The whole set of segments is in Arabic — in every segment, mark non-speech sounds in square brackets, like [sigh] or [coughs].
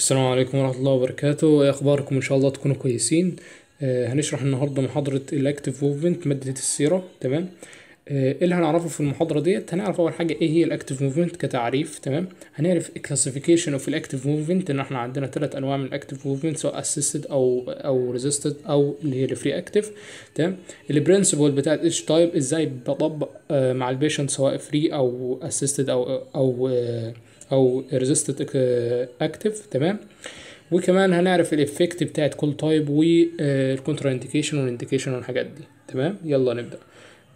السلام عليكم ورحمة الله وبركاته ايه اخباركم ان شاء الله تكونوا كويسين آه هنشرح النهاردة محاضرة الأكتف موفمنت مادة السيرة تمام آه اللي هنعرفه في المحاضرة ديت هنعرف اول حاجة ايه هي الأكتف موفمنت كتعريف تمام هنعرف الكلاسيفيكيشن اوف الأكتف موفمنت ان احنا عندنا ثلاث انواع من الأكتف موفمنت سواء اسيستد او او ريزيستد او اللي هي الفري أكتف تمام البرنسبل بتاعت اتش تايب ازاي بطبق آه مع البيشنت سواء فري او اسيستد او او آه او resistant اكتف آه، تمام وكمان هنعرف الافكت بتاعت كل تايب والكونترا انديكيشن والانديكيشن والحاجات دي تمام يلا نبدا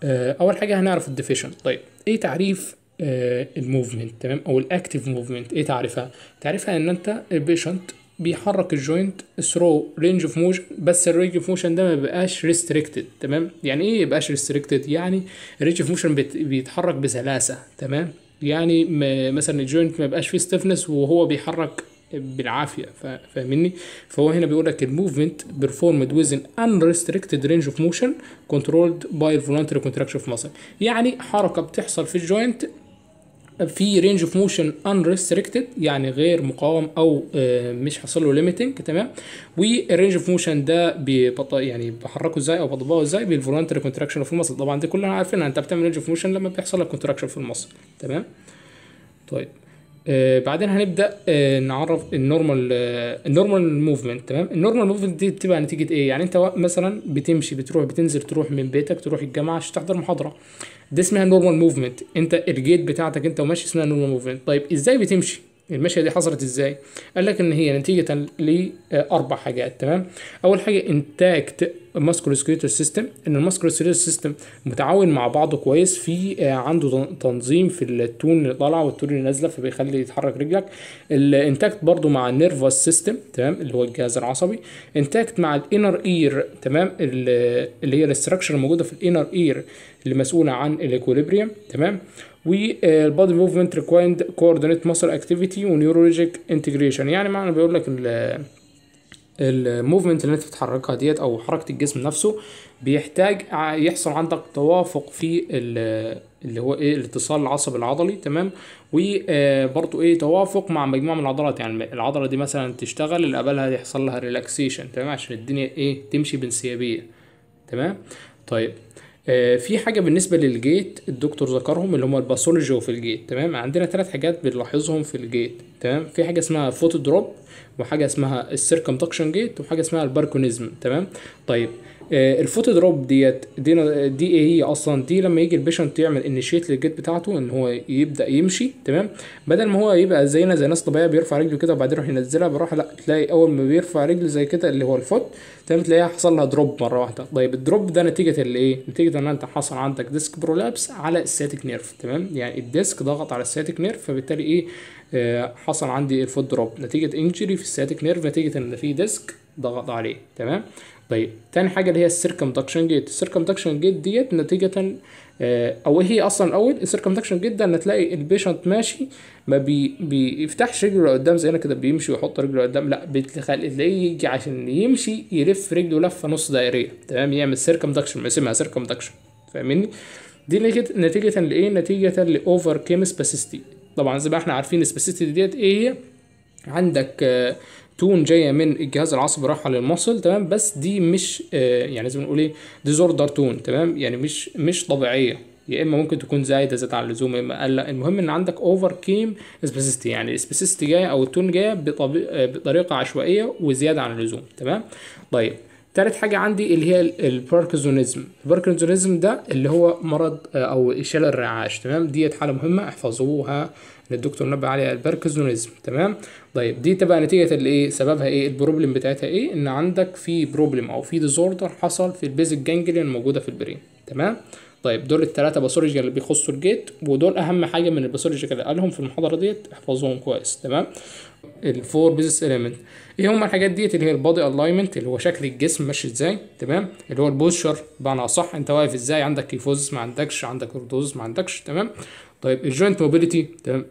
آه، اول حاجه هنعرف الديفيشن طيب ايه تعريف آه، الموفمنت تمام او الاكتف موفمنت ايه تعريفها تعريفها ان انت البيشنت بيحرك الجوينت ثرو رينج اوف موشن بس الرينج اوف موشن ده ما بيبقاش ريستريكتد تمام يعني ايه ما بيبقاش ريستريكتد يعني الرينج اوف موشن بيتحرك بسلاسه تمام يعني مثلا الجوينت ما يبقاش فيه ستيفنس وهو بيحرك بالعافيه فاهمني فهو هنا بيقول لك الموفمنت بيرفورمد ويز ان انريستريكتد رينج اوف موشن كنترولد باي الفولنتري كونتراكشن اوف ماسل يعني حركه بتحصل في الجوينت في رينج اوف موشن انريستريكتد يعني غير مقاوم او آه، مش حاصل له ليميتنج تمام والرينج اوف موشن ده ببط... يعني بحركه ازاي او بطبقه ازاي بالفولنتري كونتراكشن في المصل طبعا دي كلنا عارفينها انت بتعمل رينج اوف موشن لما بيحصل لك كونتراكشن في المصل تمام طيب آه بعدين هنبدا آه نعرف النورمال آه النورمال موفمنت تمام النورمال موفمنت دي بتبقى نتيجه ايه يعني انت مثلا بتمشي بتروح بتنزل تروح من بيتك تروح الجامعه عشان تحضر محاضره دي اسمها نورمال موفمنت انت الجيت بتاعتك انت وماشي اسمها نورمال موفمنت طيب ازاي بتمشي المشيه دي حصلت ازاي قال لك ان هي نتيجه لاربع آه، حاجات تمام اول حاجه انتاكت الماسكولوسكيلتال سيستم ان الماسكولوسكيلتال سيستم متعاون مع بعضه كويس في آه، عنده تنظيم في التون اللي طالعه والتون اللي نازله فبيخلي يتحرك رجلك الانتاكت برضه مع النيرفوس سيستم تمام اللي هو الجهاز العصبي انتاكت مع الانر اير تمام اللي هي الاستراكشر الموجوده في الانر اير اللي مسؤوله عن الاكوليبريم تمام والبادي موفمنت ريكوايرد كوردينيت ماسل اكتيفيتي ونيورولوجيك انتجريشن يعني معنى بيقول لك الموفمنت اللي انت بتحركها ديت او حركه الجسم نفسه بيحتاج يحصل عندك توافق في اللي هو ايه الاتصال العصبي العضلي تمام وبرضه آه، ايه توافق مع مجموعه من العضلات يعني العضله دي مثلا تشتغل اللي قبلها يحصل لها ريلاكسيشن تمام عشان الدنيا ايه تمشي بانسيابيه تمام طيب آه في حاجه بالنسبه للجيت الدكتور ذكرهم اللي هم الباثولوجي في الجيت تمام عندنا ثلاث حاجات بنلاحظهم في الجيت تمام في حاجه اسمها فوتو دروب وحاجه اسمها السيركمتكشن جيت وحاجه اسمها الباركونيزم تمام طيب آه، الفوت دروب ديت دي دي ايه هي اصلا دي لما يجي البيشنت يعمل انيشيت للجيت بتاعته ان هو يبدا يمشي تمام بدل ما هو يبقى زينا زي ناس طبيعيه بيرفع رجله كده وبعدين يروح ينزلها بروح لا تلاقي اول ما بيرفع رجله زي كده اللي هو الفوت تمام تلاقيها حصل لها دروب مره واحده طيب الدروب ده نتيجه الايه نتيجه ان انت حصل عندك ديسك برولابس على السياتيك نيرف تمام يعني الديسك ضغط على السياتيك نيرف فبالتالي ايه آه، حصل عندي الفوت دروب نتيجه انجري في السياتيك نيرف نتيجه ان في ديسك ضغط عليه تمام طيب تاني حاجه اللي هي السيركمدكشن جيت السيركمدكشن جيت ديت نتيجه آه، او هي اصلا الاول السيركمدكشن جيت ده ان تلاقي البيشنت ماشي ما بي بيفتحش رجله لقدام زي كده بيمشي ويحط رجله قدام لا بتخلي تلاقيه يجي عشان يمشي يلف رجله لفه نص دائريه تمام يعمل سيركمدكشن اسمها سيركمدكشن فاهمني دي نتيجه نتيجه لايه نتيجه لاوفر كيمس باسيستي طبعا زي ما احنا عارفين السبيسيتي ديت ايه هي عندك آه، تون جايه من الجهاز العصبي رايحه للمصل تمام بس دي مش آه، يعني زي ما نقول ايه ديزوردر تون تمام يعني مش مش طبيعيه يا اما ممكن تكون زايده زاد عن اللزوم يا اما قل المهم ان عندك اوفر كيم سبيسيتي يعني السبيسيتي جايه او التون جايه آه، بطريقه عشوائيه وزياده عن اللزوم تمام طيب تالت حاجة عندي اللي هي الباركنسونيزم الباركنسونيزم ده اللي هو مرض آه، أو إشالة الرعاش تمام ديت حالة مهمة احفظوها الدكتور نبه عليها الباركنسونيزم تمام طيب دي تبقى نتيجة الايه سببها ايه البروبلم بتاعتها ايه ان عندك في بروبلم او في ديزوردر حصل في البيزك جانجليون موجودة في البرين تمام طيب دول الثلاثة باثولوجي اللي بيخصوا الجيت ودول أهم حاجة من الباثولوجي اللي قالهم في المحاضرة ديت احفظوهم كويس تمام الفور بيزس إيليمنت ايه هما الحاجات ديت اللي هي البادي الاينمنت اللي هو شكل الجسم ماشي ازاي تمام اللي هو البوستشر بمعنى اصح انت واقف ازاي عندك كيفوز ما عندكش عندك اردوز ما عندكش تمام طيب الجوينت موبيليتي تمام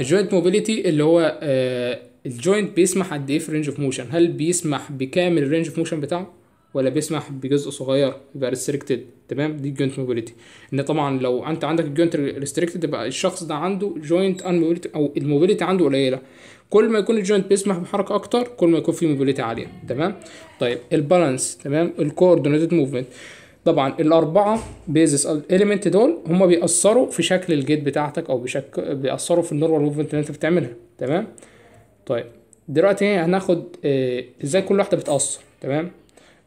الجوينت موبيليتي اللي هو آه الجوينت بيسمح قد ايه في رينج اوف موشن هل بيسمح بكامل الرينج اوف موشن بتاعه ولا بيسمح بجزء صغير يبقى ريستريكتد تمام دي الجوينت موبيليتي ان طبعا لو انت عندك الجوينت ريستريكتد يبقى الشخص ده عنده جوينت ان موبيليتي او الموبيليتي عنده قليله كل ما يكون الجوينت بيسمح بحركه اكتر كل ما يكون في موبيليتي عاليه تمام طيب البالانس تمام الكوردينيتد موفمنت طبعا الاربعه بيزس اليمنت دول هم بيأثروا في شكل الجيت بتاعتك او بشكل بيأثروا في النورمال موفمنت اللي انت بتعملها تمام طيب دلوقتي هناخد آه، ازاي كل واحده بتأثر تمام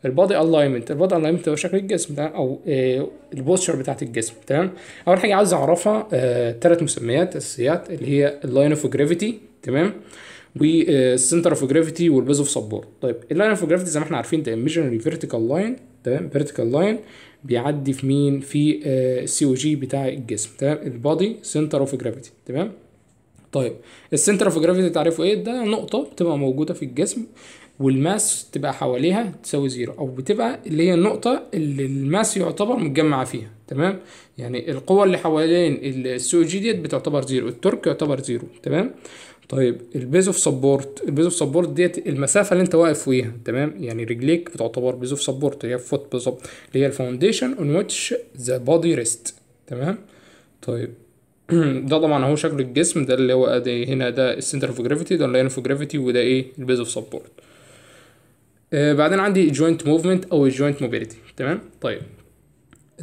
البادي الاينمنت البادي الاينمنت هو شكل الجسم ده او آه، البوستشر بتاعت الجسم تمام اول حاجه عايز اعرفها ثلاث آه، مسميات اساسيات اللي هي اللاين اوف جرافيتي تمام والسنتر اوف جرافيتي والبيز اوف سبورت طيب اللاين اوف جرافيتي زي ما احنا عارفين ده ايميجنري فيرتيكال لاين تمام فيرتيكال لاين بيعدي في مين في السي او جي بتاع الجسم تمام البادي سنتر اوف جرافيتي تمام طيب السنتر اوف جرافيتي تعرفوا ايه ده نقطه بتبقى موجوده في الجسم والماس تبقى حواليها تساوي زيرو او بتبقى اللي هي النقطه اللي الماس يعتبر متجمع فيها تمام يعني القوه اللي حوالين السي او جي ديت بتعتبر زيرو التورك يعتبر زيرو تمام طيب البيز اوف سبورت البيز اوف سبورت ديت المسافه اللي انت واقف فيها تمام يعني رجليك بتعتبر بيز اوف سبورت هي فوت بالظبط اللي هي الفاونديشن اون ويتش ذا بودي ريست تمام طيب [clears throat] ده طبعا هو شكل الجسم ده اللي هو ده هنا ده السنتر اوف جرافيتي ده اللاين اوف جرافيتي وده ايه البيز اوف سبورت بعدين عندي جوينت موفمنت او الجوينت موبيليتي تمام طيب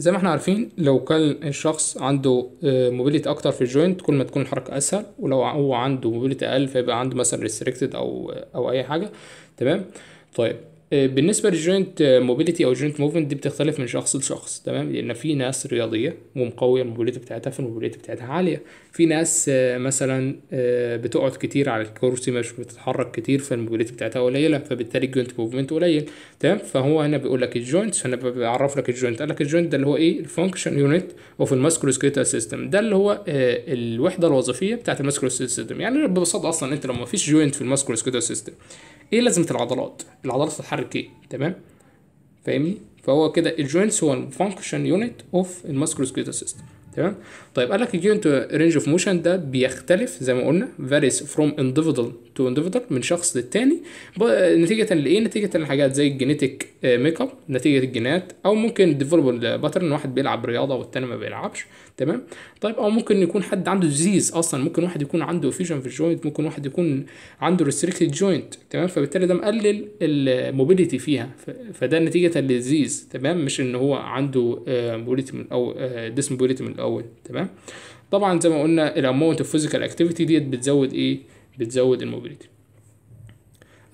زي ما احنا عارفين لو كان الشخص عنده موبيليتي آه، اكتر في الجوينت كل ما تكون الحركه اسهل ولو هو عنده موبيليتي اقل فيبقى عنده مثلا ريستريكتد او آه، او اي حاجه تمام طيب آه، بالنسبه للجوينت موبيليتي آه، او جوينت موفمنت دي بتختلف من شخص لشخص تمام لان في ناس رياضيه ومقويه الموبيليتي بتاعتها فالموبيليتي بتاعتها عاليه في ناس آه، مثلا بتقعد كتير على الكرسي مش بتتحرك كتير فالموبيليتي بتاعتها قليله فبالتالي الجوينت موفمنت قليل تمام فهو هنا بيقول لك الجوينت هنا بيعرف لك الجوينت قال لك الجوينت ده اللي هو ايه الفانكشن يونت اوف الماسكولوسكيلتال سيستم ده اللي هو الوحده الوظيفيه بتاعت الماسكولوسكيلتال سيستم يعني ببساطه اصلا انت لو ما فيش جوينت في الماسكولوسكيلتال سيستم ايه لازمه العضلات العضلات تتحرك ايه تمام فاهمني فهو كده الجوينتس هو الفانكشن يونت اوف الماسكولوسكيتال سيستم تمام طيب قال لك الجوينت رينج اوف موشن ده بيختلف زي ما قلنا فاريس فروم انديفيدوال تو انديفيدوال من شخص للتاني نتيجه لايه نتيجه لحاجات زي الجينيتك ميك اب نتيجه الجينات او ممكن ديفلوبل باترن واحد بيلعب رياضه والتاني ما بيلعبش تمام طيب او ممكن يكون حد عنده ديزيز اصلا ممكن واحد يكون عنده فيجن في الجوينت ممكن واحد يكون عنده ريستريكتد جوينت تمام فبالتالي ده مقلل الموبيليتي فيها فده نتيجه للديزيز تمام مش ان هو عنده موبيليتي آه، من او ديس آه، موبيليتي من الاول تمام طبعا زي ما قلنا الاماونت اوف فيزيكال اكتيفيتي ديت بتزود ايه بتزود الموبيليتي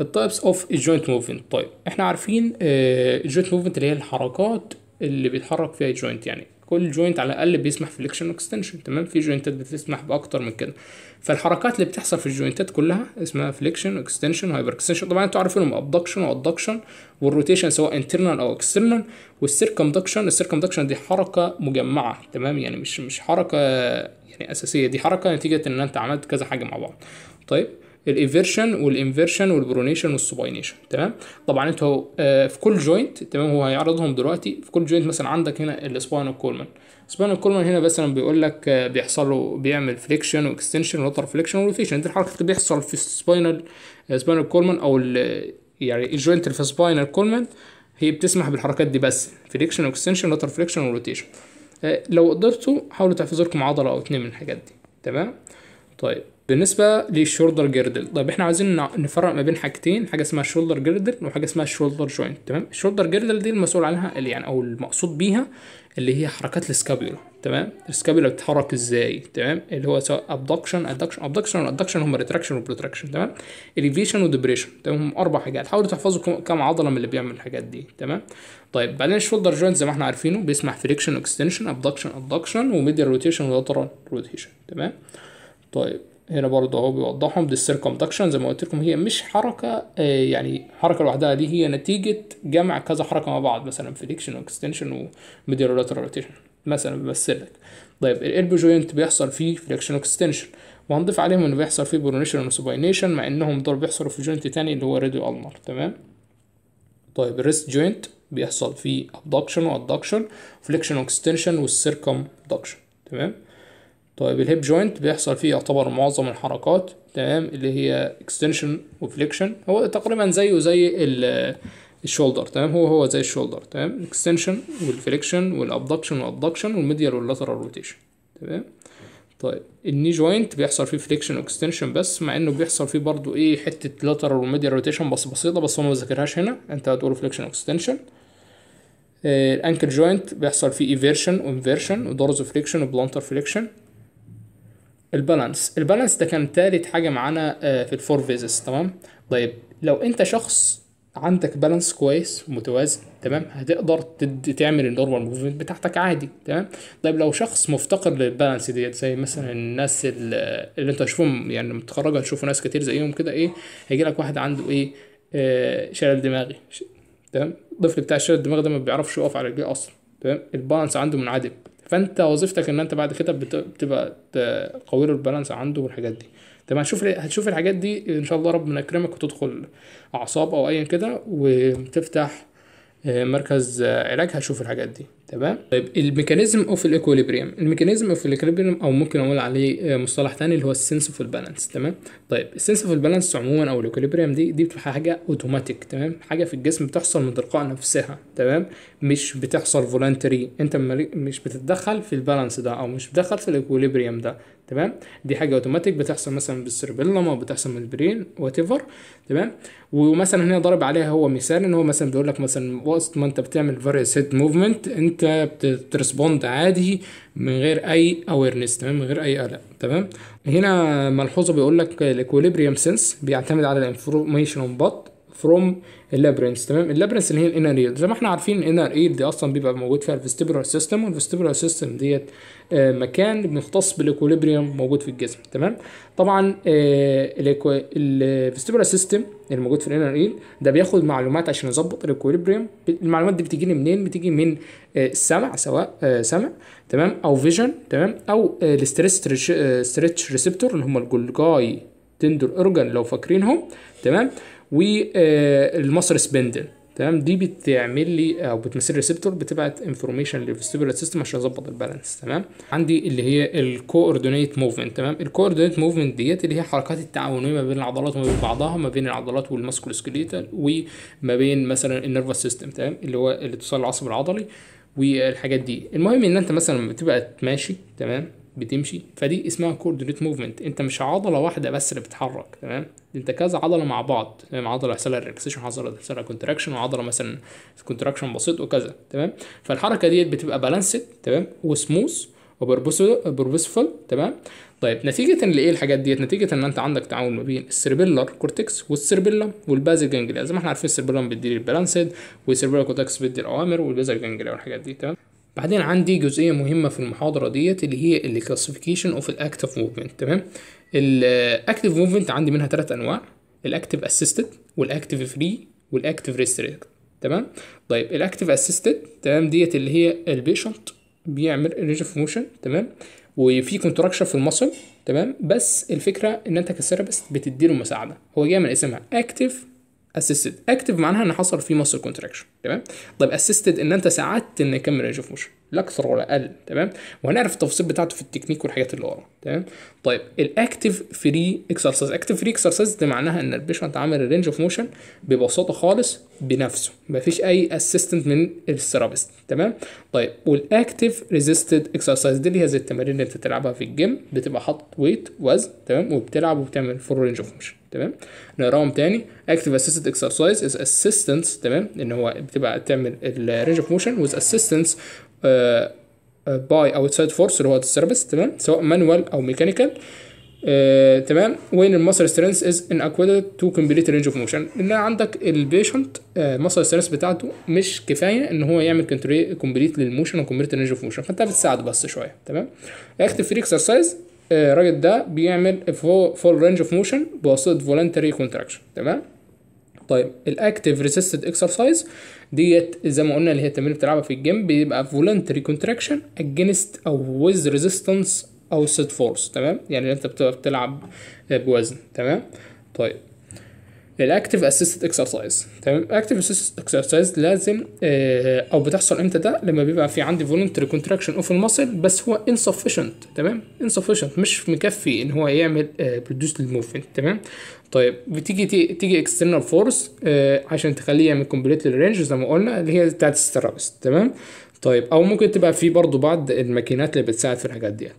التايبس اوف الجوينت موفمنت طيب احنا عارفين الجوينت آه، موفمنت اللي هي الحركات اللي بيتحرك فيها الجوينت يعني كل جوينت على الاقل بيسمح فليكشن واكستنشن تمام في جوينتات بتسمح باكتر من كده فالحركات اللي بتحصل في الجوينتات كلها اسمها فليكشن واكستنشن وهايبر اكستنشن طبعا انتوا عارفينهم ابدكشن وادكشن والروتيشن سواء انترنال او اكسترنال والسيركمدكشن السيركمدكشن دي حركه مجمعه تمام يعني مش مش حركه يعني اساسيه دي حركه نتيجه ان انت عملت كذا حاجه مع بعض طيب الايفيرشن والانفيرشن والبرونيشن والسوباينيشن تمام طبعا انت هو آه، في كل جوينت تمام هو هيعرضهم دلوقتي في كل جوينت مثلا عندك هنا السباينال كولمان سباينال كولمان هنا مثلا بيقول لك آه، بيحصل له بيعمل فليكشن واكستنشن ولوتر فليكشن وروتيشن دي الحركه اللي بيحصل في السباينال سباينال كولمان او يعني الجوينت اللي في سباينال كولمن هي بتسمح بالحركات دي بس فليكشن واكستنشن ولوتر فليكشن وروتيشن لو قدرتوا حاولوا تحفظوا لكم عضله او اتنين من الحاجات دي تمام طيب بالنسبة للشولدر جيردل طيب احنا عايزين نفرق ما بين حاجتين حاجة اسمها شولدر جيردل وحاجة اسمها شولدر جوينت تمام الشولدر جيردل دي المسؤول عنها اللي يعني او المقصود بيها اللي هي حركات السكابيولا تمام السكابيولا بتتحرك ازاي تمام اللي هو سواء ابدكشن ادكشن ابدكشن والادكشن هم ريتراكشن وبروتراكشن تمام اليفيشن ودبريشن تمام هم اربع حاجات حاولوا تحفظوا كم عضله من اللي بيعمل الحاجات دي تمام طيب بعدين الشولدر جوينت زي ما احنا عارفينه بيسمع فريكشن اكستنشن ابدكشن ادكشن وميديال روتيشن ولاترال روتيشن تمام طيب هنا برضه اهو بيوضحهم دي السيركمدكشن زي ما قلت لكم هي مش حركه آه، يعني حركه لوحدها دي هي نتيجه جمع كذا حركه مع بعض مثلا فليكشن واكستنشن وميديولاترال روتيشن مثلا بمثل لك طيب الالبو جوينت بيحصل فيه فليكشن واكستنشن وهنضيف عليهم انه بيحصل فيه برونيشن وسوباينيشن مع انهم دول بيحصلوا في جوينت تاني اللي هو ريديو المر تمام طيب الريست جوينت بيحصل فيه ابدكشن وادكشن فليكشن واكستنشن والسيركمدكشن تمام طيب الهيب جوينت بيحصل فيه يعتبر معظم الحركات تمام اللي هي اكستنشن وفليكشن هو تقريبا زيه زي الشولدر تمام هو هو زي الشولدر تمام الاكستنشن والفليكشن والابدكشن والابدكشن والميديال واللاترال روتيشن تمام طيب الني جوينت بيحصل فيه فليكشن واكستنشن بس مع انه بيحصل فيه برضو ايه حته لاترال وميديال روتيشن بس بسيطه بس هو ما ذاكرهاش هنا انت هتقول فليكشن واكستنشن الانكل جوينت بيحصل فيه ايفيرشن وانفيرشن ودورز فليكشن وبلانتر فليكشن البالانس البالانس ده كان ثالث حاجه معانا آه، في الفور فيزز تمام طيب لو انت شخص عندك بالانس كويس متوازن تمام هتقدر تد... تعمل النورمال موفمنت بتاعتك عادي تمام طيب لو شخص مفتقر للبالانس ديت زي مثلا الناس اللي, اللي انت تشوفهم يعني متخرجه تشوفوا ناس كتير زيهم كده ايه هيجي لك واحد عنده ايه آه شلل دماغي تمام الطفل بتاع الشلل الدماغي ده ما بيعرفش يقف على رجليه اصلا تمام البالانس عنده منعدم فانت وظيفتك ان انت بعد كده بتبقى تقوي البالانس عنده والحاجات دي تمام هتشوف هتشوف الحاجات دي ان شاء الله ربنا يكرمك وتدخل اعصاب او ايا كده وتفتح آه، مركز آه، علاج هتشوف الحاجات دي تمام طيب الميكانيزم اوف الايكوليبريم الميكانيزم اوف الايكوليبريم او ممكن اقول عليه آه، مصطلح ثاني اللي هو السنس اوف البالانس تمام طيب السنس اوف البالانس عموما او الايكوليبريم دي دي بتبقى حاجه اوتوماتيك تمام حاجه في الجسم بتحصل من تلقاء نفسها تمام مش بتحصل فولنتري انت مش بتتدخل في البالانس ده او مش بتدخل في الايكوليبريم ده تمام دي حاجه اوتوماتيك بتحصل مثلا بالسيربيلوم او بتحصل من البرين وات تمام ومثلا هنا ضرب عليها هو مثال ان هو مثلا بيقول لك مثلا وقت ما انت بتعمل فاريس هيد موفمنت انت انت بترسبوند عادي من غير اي اويرنس تمام من غير اي قلق تمام هنا ملحوظه بيقول لك الاكوليبريم سنس بيعتمد على الانفورميشن اون بط فروم اللابرنس تمام اللابرنس اللي هي الانر ايل زي ما احنا عارفين الانر ايل دي اصلا بيبقى موجود فيها الفستيبولار سيستم والفستيبولار سيستم ديت آه، مكان مختص بالايكوليبريم موجود في الجسم تمام طبعا آه، الفيستبرال الفستيبولار سيستم اللي موجود في الانر ايل ده بياخد معلومات عشان يظبط الايكوليبريم المعلومات دي بتجي منين بتيجي من آه، السمع سواء سمع تمام او فيجن تمام او ستريتش ريسبتور اللي هم الجولجاي تندر اورجان لو فاكرينهم تمام والمصر آه، سبندل تمام دي بتعمل لي او بتمثل ريسبتور بتبعت انفورميشن للفيستيبولات سيستم عشان اظبط البالانس تمام عندي اللي هي الكوردينيت موفمنت تمام الكوردينيت موفمنت ديت اللي هي حركات التعاونيه ما بين العضلات وما بين بعضها ما بين العضلات والماسكولوسكليتال وما بين مثلا النيرفس سيستم تمام اللي هو الاتصال العصبي العضلي والحاجات دي المهم ان انت مثلا بتبقى ماشي تمام بتمشي فدي اسمها كوردينيت موفمنت انت مش عضله واحده بس اللي بتتحرك تمام انت كذا عضله مع بعض تمام عضله يحصل لها ريلاكسيشن عضله يحصل لها كونتراكشن وعضله مثلا كونتراكشن بسيط وكذا تمام فالحركه ديت بتبقى بالانسد تمام وسموث وبربسفل تمام طيب نتيجة لإيه الحاجات ديت؟ نتيجة إن أنت عندك تعاون ما بين السربيلر كورتكس والسيربيلم والبازل جانجليا، زي ما إحنا عارفين السيربيلم بيدي البالانسد والسيربيلر كورتكس بيدي الأوامر والبازل جانجليا والحاجات دي تمام؟ بعدين عندي جزئيه مهمه في المحاضره ديت اللي هي الكلاسيفيكيشن اوف الاكتف موفمنت تمام الاكتف موفمنت عندي منها ثلاث انواع الاكتف اسيستد والاكتف فري والاكتف ريستريكت تمام طيب الاكتف اسيستد تمام ديت اللي هي البيشنت بيعمل ريج اوف موشن تمام وفي كونتراكشن في المصل تمام بس الفكره ان انت كثيرابيست له مساعده هو جاي من اسمها اكتف اسيستد اكتف معناها ان حصل فيه مصل كونتراكشن تمام طيب اسيستد ان انت ساعدت ان يكمل رينج اوف موشن لا اكثر ولا اقل تمام وهنعرف التفاصيل بتاعته في التكنيك والحاجات اللي ورا تمام طيب الاكتف فري اكسرسايز اكتف فري اكسرسايز دي معناها ان البيشنت عامل الرينج اوف موشن ببساطه خالص بنفسه مفيش اي اسيستنت من الثيرابيست تمام طيب والاكتف ريزيستد اكسرسايز دي اللي هي زي التمارين اللي انت تلعبها في الجيم بتبقى حاطط ويت وزن تمام وبتلعب وبتعمل فور رينج اوف موشن تمام نقراهم تاني اكتف اسيستد اكسرسايز از اسيستنس تمام ان هو تبقى تعمل الرينج اوف موشن وذ اسيستنس باي اوتسايد فورس اللي هو السيرفس تمام سواء مانوال او ميكانيكال uh, تمام وين المسل سترينث از ان اكويدد تو كومبليت رينج اوف موشن ان عندك البيشنت المسل سترينث بتاعته مش كفايه ان هو يعمل كومبليت للموشن وكومبليت رينج اوف موشن فانت بتساعد بس شويه تمام اكتب فري اكسرسايز الراجل ده بيعمل فول رينج اوف موشن بواسطه فولنتري كونتراكشن تمام طيب الاكتف ريسيستد اكسرسايز ديت زي ما قلنا اللي هي التمرين بتلعبها في الجيم بيبقى فولنتري كونتراكشن اجينست او ويز ريزيستنس او سيت فورس تمام يعني انت بتبقى بتلعب بوزن تمام طيب الاكتف اسيستد اكسرسايز تمام اكتف اسيستد اكسرسايز لازم آه، او بتحصل امتى ده لما بيبقى في عندي فولنتري كونتراكشن اوف المسل بس هو انسفشنت تمام انسفشنت مش مكفي ان هو يعمل برودوس آه، للموفمنت تمام طيب بتيجي تيجي اكسترنال آه، فورس عشان تخليه يعمل كومبليت للرينج زي ما قلنا اللي هي بتاعت السترابس تمام طيب او ممكن تبقى في برضه بعض الماكينات اللي بتساعد في الحاجات ديت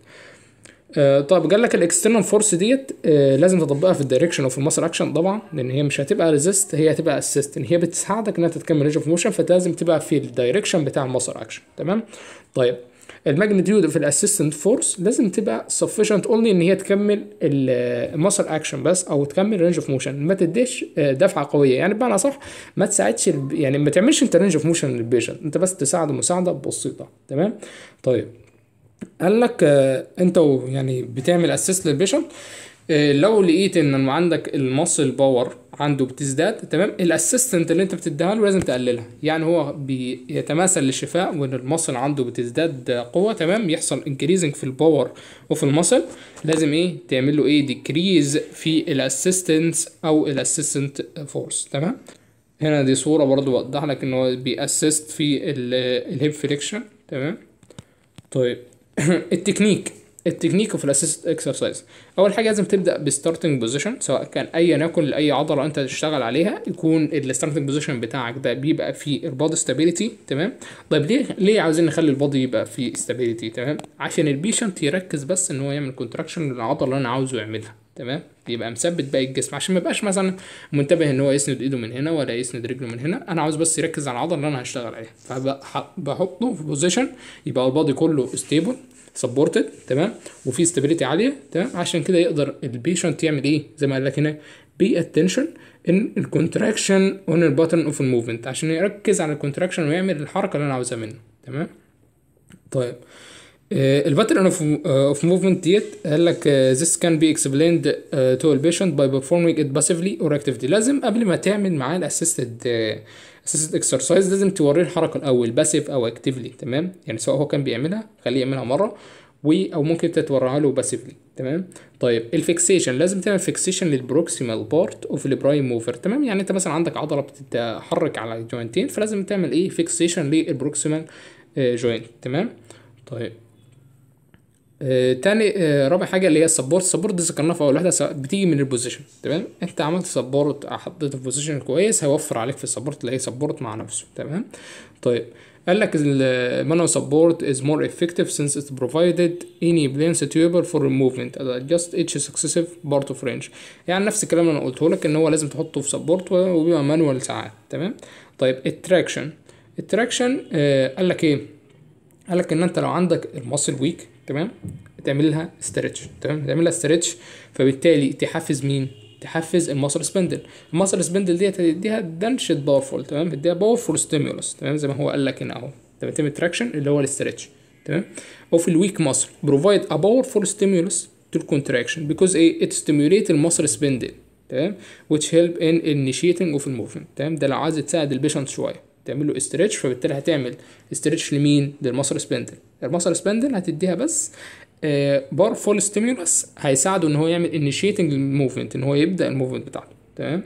آه، طب قال لك الاكسترنال فورس ديت آه، لازم تطبقها في الدايركشن وفي المصر اكشن طبعا لان هي مش هتبقى ريزيست هي هتبقى اسيست ان هي بتساعدك انها تتكمل رينج اوف موشن فلازم تبقى في الدايركشن بتاع المصر اكشن تمام طيب الماجنتيود في الاسيستنت فورس لازم تبقى سفيشنت اونلي ان هي تكمل المصل اكشن آه، بس او تكمل رينج اوف موشن ما تديش دفعه قويه يعني بمعنى صح ما تساعدش يعني ما تعملش انت رينج اوف موشن للبيشنت انت بس تساعده مساعده بسيطه تمام طيب قال لك آه، انت يعني بتعمل اسيست للبيشنت آه، لو لقيت ان عندك المصل باور عنده بتزداد تمام الاسيستنت اللي انت بتديها له لازم تقللها يعني هو بيتماثل للشفاء وان المصل عنده بتزداد قوه تمام يحصل انكريزنج في الباور وفي المصل لازم ايه تعمل له ايه ديكريز في الاسيستنس او الاسيستنت فورس تمام هنا دي صوره برضو بوضح لك ان هو بيأسست في الهيب فليكشن تمام طيب [coughs] التكنيك التكنيك اوف الاسيست اكسرسايز اول حاجه لازم تبدا بستارتنج بوزيشن سواء كان ايا يكن لاي عضله انت تشتغل عليها يكون الستارتنج بوزيشن بتاعك ده بيبقى فيه البادي ستابيليتي تمام طيب ليه ليه عاوزين نخلي البادي يبقى فيه ستابيليتي تمام عشان البيشنت يركز بس ان هو يعمل كونتراكشن للعضله اللي انا عاوزه يعملها تمام يبقى مثبت باقي الجسم عشان ما يبقاش مثلا منتبه ان هو يسند ايده من هنا ولا يسند رجله من هنا انا عاوز بس يركز على العضله اللي انا هشتغل عليها فبحطه في بوزيشن يبقى البادي كله ستيبل سبورتد تمام وفي ستابيليتي عاليه تمام عشان كده يقدر البيشنت يعمل ايه زي ما قال لك هنا بي اتنشن ان الكونتراكشن اون الباترن اوف الموفمنت عشان يركز على الكونتراكشن ويعمل الحركه اللي انا عاوزها منه تمام طيب الباترن اوف اوف موفمنت ديت قال لك آه، this can be explained آه، to a patient by performing it passively or actively لازم قبل ما تعمل معاه الاسيستد اسيستد اكسرسايز لازم توريه الحركه الاول باسيف او اكتيفلي تمام يعني سواء هو كان بيعملها خليه يعملها مره و او ممكن تتورعها له باسيفلي تمام طيب الفيكسيشن لازم تعمل فيكسيشن للبروكسيمال بارت اوف البرايم موفر تمام يعني انت مثلا عندك عضله بتتحرك على الجوينتين فلازم تعمل ايه فيكسيشن للبروكسيمال جوينت آه، تمام طيب آه، تاني آه، رابع حاجه اللي هي السبورت السبورت دي ذكرناها في اول واحده بتيجي من البوزيشن تمام انت عملت سبورت حطيت في بوزيشن كويس هيوفر عليك في السبورت اللي هي سبورت مع نفسه تمام طيب قال لك المانو سبورت is more effective since it provided any بلين suitable for movement adjust each successive part of range يعني نفس الكلام اللي انا قلته لك ان هو لازم تحطه في سبورت وبيبقى مانوال ساعات تمام طيب التراكشن التراكشن آه، قال لك ايه قال لك ان انت لو عندك الماسل ويك تمام تعمل لها ستريتش تمام تعمل لها ستريتش فبالتالي تحفز مين تحفز المصل سبندل المصل سبندل ديت هتديها دنشت باورفول تمام بتديها باورفول ستيمولس تمام زي ما هو قال لك هنا اهو تمام تم تراكشن اللي هو الاسترتش تمام في الويك مصل بروفايد ا باورفول ستيمولس تو الكونتراكشن بيكوز ايه ات stimulate المصل سبندل تمام ويتش هيلب ان انيشيتنج اوف الموفمنت تمام ده لو عايز تساعد البيشنت شويه تعمل له استرتش فبالتالي هتعمل استرتش لمين للمصر سبندل المصر سبندل هتديها بس آه، بار فول ستيمولس هيساعده ان هو يعمل انيشيتنج الموفمنت ان هو يبدا الموفمنت بتاعته تمام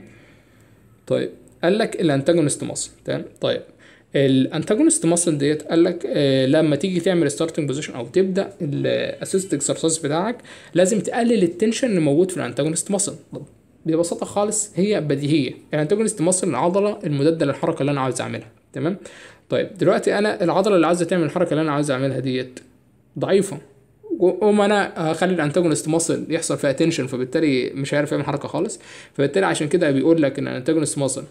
طيب قال لك الانتاجونست ماسل تمام طيب الانتاجونست ماسل ديت قال لك آه، لما تيجي تعمل ستارتنج بوزيشن او تبدا الاسيست اكسرسايز بتاعك لازم تقلل التنشن اللي موجود في الانتاجونست ماسل ببساطه خالص هي بديهيه الانتاجونست يعني مصر العضله المددة للحركه اللي انا عاوز اعملها تمام طيب دلوقتي انا العضله اللي عاوزه تعمل الحركه اللي انا عاوز اعملها ديت ضعيفه وما انا هخلي الانتاجونست ماسل يحصل فيها تنشن فبالتالي مش هيعرف يعمل حركه خالص فبالتالي عشان كده بيقول لك ان الانتاجونست ماسل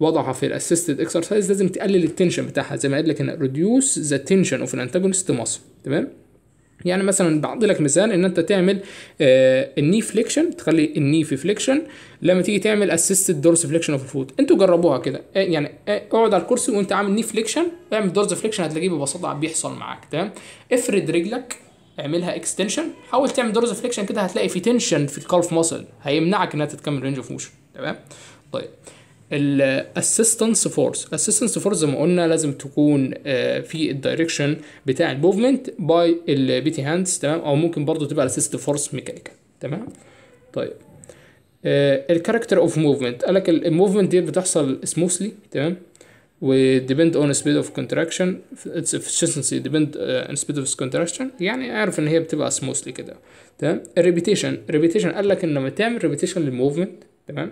وضعها في الاسيستد اكسرسايز لازم تقلل التنشن بتاعها زي ما قال لك هنا ريديوس ذا تنشن اوف الانتاجونست ماسل تمام يعني مثلا بعطي لك مثال ان انت تعمل آه الني فليكشن تخلي الني في فليكشن لما تيجي تعمل اسيست دورس فليكشن اوف الفوت انتوا جربوها كده آه، يعني آه، اقعد على الكرسي وانت عامل ني فليكشن اعمل دورس فليكشن هتلاقيه ببساطه بيحصل معاك تمام افرد رجلك اعملها اكستنشن حاول تعمل دورس فليكشن كده هتلاقي في تنشن في الكالف ماسل هيمنعك انها تتكمل رينج اوف موشن تمام طيب الاسيستنس فورس الاسيستنس فورس زي ما قلنا لازم تكون آه، في الدايركشن بتاع الموفمنت باي البيتي هاندز تمام او ممكن برضو تبقى الاسيست فورس ميكانيكال تمام طيب الكاركتر اوف موفمنت قال لك الموفمنت دي بتحصل سموثلي تمام وديبند اون سبيد اوف كونتراكشن اتس efficiency ديبند اون سبيد اوف كونتراكشن يعني اعرف ان هي بتبقى سموثلي كده تمام الريبيتيشن الريبيتيشن قال لك ان لما تعمل ريبيتيشن للموفمنت تمام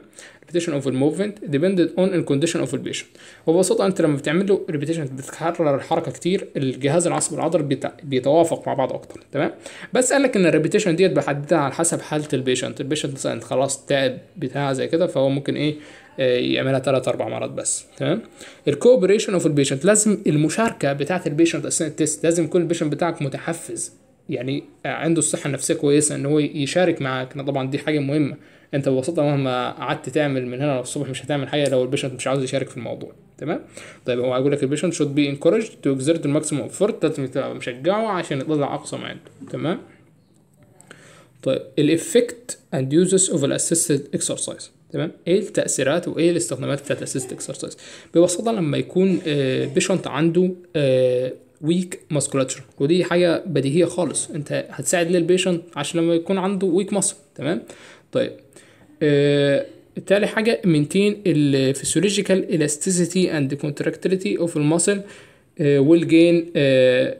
repetition of the movement depended on the condition of the patient وببساطه انت لما بتعمل له repetition بتكرر الحركه كتير الجهاز العصبي العضلي بيت... بيتوافق مع بعض اكتر تمام بس قال لك ان الريبيتيشن ديت بحددها على حسب حاله البيشنت البيشنت مثلا خلاص تعب بتاع زي كده فهو ممكن ايه آه، يعملها ثلاث اربع مرات بس تمام الكوبريشن اوف البيشنت لازم المشاركه بتاعت البيشنت اثناء التيست لازم يكون البيشنت بتاعك متحفز يعني عنده الصحه النفسيه كويسه ان هو يشارك معاك طبعا دي حاجه مهمه انت ببساطه مهما قعدت تعمل من هنا للصبح مش هتعمل حاجه لو البيشنت مش عاوز يشارك في الموضوع تمام طيب هو هيقول لك البيشنت شود بي انكورج تو exert the افورت لازم تبقى مشجعه عشان يطلع اقصى ما عنده تمام طيب الافكت اند يوزز اوف الاسيستد اكسرسايز تمام ايه التاثيرات وايه الاستخدامات بتاعت الاسيستد اكسرسايز ببساطه لما يكون آه، بيشنت عنده ويك آه، ماسكولاتشر ودي حاجه بديهيه خالص انت هتساعد ليه البيشنت عشان لما يكون عنده ويك ماسل تمام طيب آه، تالي حاجة مينتين الفسيولوجيكال الاستيسيتي اند كونتراكتيليتي اوف الماسل ويل جين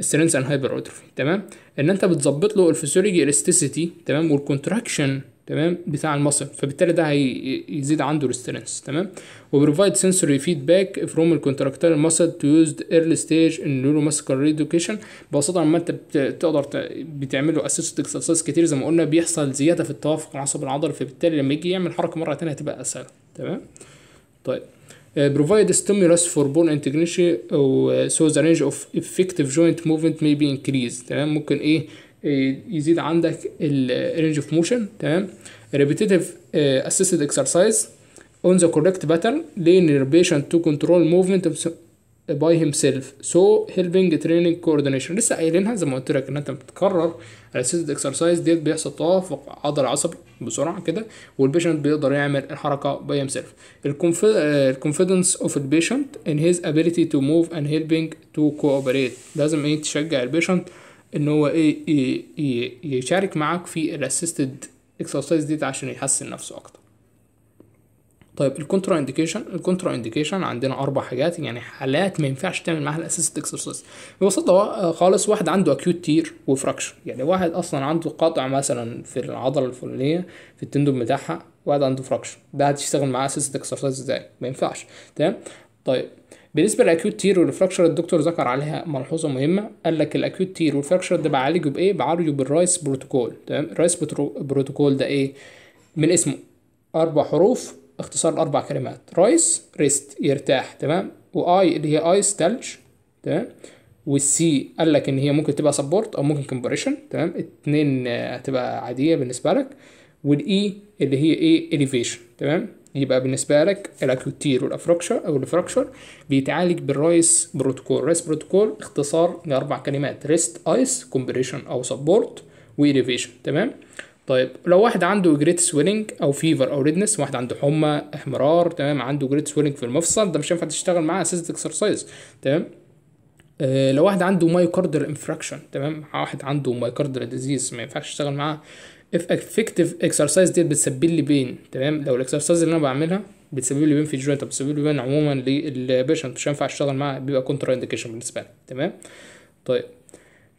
سترينث اند هايبر تمام ان انت بتظبط له الفسيولوجي الاستيسيتي تمام والكونتراكشن تمام بتاع المصل فبالتالي ده هيزيد عنده ريستيرنس تمام وبروفايد سنسوري فيدباك فروم الكونتراكتور المصل تو يوزد ايرلي ستيج ان نيورو ماسكال ريدوكيشن ببساطه لما انت بتقدر بتعمله اسيست اكسرسايز كتير زي ما قلنا بيحصل زياده في التوافق العصبي العضلي فبالتالي لما يجي يعمل حركه مره ثانيه هتبقى اسهل تمام طيب آه، provide stimulus for bone integration آه، so the range of effective joint movement may be increased تمام ممكن ايه إيه، يزيد عندك الرينج اوف موشن تمام ريبيتيتيف اسيستد اكسرسايز اون ذا كوريكت باترن لين البيشنت تو كنترول موفمنت باي هيم سيلف سو هيلبنج تريننج كوردينيشن لسه قايلينها زي ما قلت لك ان انت بتكرر الاسيستد اكسرسايز ديت بيحصل توافق عضل عصبي بسرعه كده والبيشنت بيقدر يعمل الحركه باي هيم سيلف الكونفيدنس اوف البيشنت ان هيز ability تو موف اند هيلبنج تو كوبريت لازم ايه تشجع البيشنت ان هو إيه،, إيه،, ايه يشارك معاك في الاسيستد اكسرسايز ديت عشان يحسن نفسه اكتر طيب الكونترا انديكيشن الكونترا انديكيشن عندنا اربع حاجات يعني حالات ما ينفعش تعمل معاها الاسيست اكسرسايز ببساطه آه، خالص واحد عنده اكيوت تير وفراكشر يعني واحد اصلا عنده قطع مثلا في العضله الفلانيه في التندوم بتاعها واحد عنده فراكشر ده هتشتغل معاه اسيست اكسرسايز ازاي ما ينفعش تمام طيب بالنسبه للاكيوت تير والفراكشر الدكتور ذكر عليها ملحوظه مهمه قال لك الاكيوت تير والفراكشر ده بعالجه بايه بعالجه بالرايس بروتوكول تمام الرايس بروتوكول ده ايه من اسمه اربع حروف اختصار لاربع كلمات رايس ريست يرتاح تمام واي اللي هي ايس تلج تمام والسي قال لك ان هي ممكن تبقى سبورت او ممكن كومبريشن تمام اتنين آه، هتبقى عاديه بالنسبه لك والاي اللي هي ايه اليفيشن تمام يبقى بالنسبه لك الاكيوتير والافراكشر او الفراكشر بيتعالج بالرايس بروتوكول رايس بروتوكول اختصار لاربع كلمات ريست ايس كومبريشن او سبورت وريفيشن تمام طيب لو واحد عنده جريت سويلنج او فيفر او ريدنس واحد عنده حمى احمرار تمام عنده جريت سويلنج في المفصل ده مش هينفع تشتغل معاه اسيست اكسرسايز تمام آه، لو واحد عنده مايوكاردر انفراكشن تمام واحد عنده مايوكاردر ديزيز ما ينفعش تشتغل معاه اف افكتيف اكسرسايز ديت بتسبب لي بين تمام لو الاكسرسايز اللي انا بعملها بتسبب لي بين في الجوينت بتسبب لي بين عموما للبيشنت مش هينفع اشتغل معاه بيبقى كونترا انديكيشن بالنسبه لي تمام طيب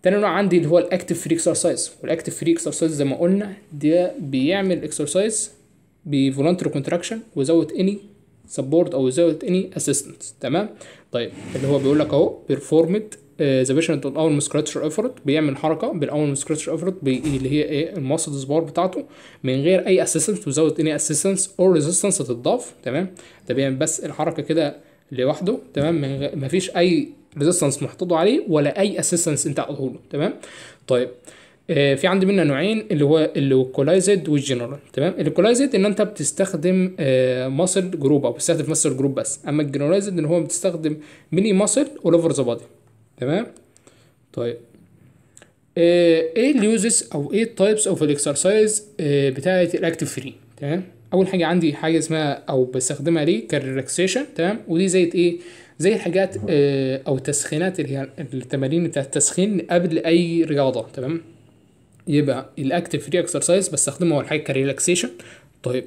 تاني نوع عندي اللي هو الاكتيف فري اكسرسايز والاكتيف فري اكسرسايز زي ما قلنا ده بيعمل اكسرسايز بفولنتري كونتراكشن وزود اني سبورت او without اني اسيستنس تمام طيب اللي هو بيقول لك اهو بيرفورمد ذا بيشنت اون اول مسكراتش افورت بيعمل حركه بالاول مسكراتش افورت اللي هي ايه الماسل سبار بتاعته من غير اي اسيستنس وزود اني اسيستنس او ريزيستنس هتتضاف تمام ده بيعمل بس الحركه كده لوحده تمام من غ... مفيش اي ريزيستنس محطوط عليه ولا اي اسيستنس انت عطيه له تمام طيب آه في عندي منها نوعين اللي هو اللوكولايزد والجنرال تمام اللوكولايزد ان انت بتستخدم آه ماسل جروب او بتستخدم ماسل جروب بس اما الجنرالايزد ان هو بتستخدم ميني ماسل اول اوفر ذا بادي تمام طيب ايه اليوزز او ايه التايبس اوف الاكسرسايز بتاعه الاكتيف فري تمام اول حاجه عندي حاجه اسمها او بستخدمها ليه كريلاكسيشن تمام ودي زي ايه زي الحاجات آه، او التسخينات اللي هي التمارين بتاعت التسخين قبل اي رياضه تمام يبقى الاكتيف فري اكسرسايز بستخدمه اول حاجه كريلاكسيشن طيب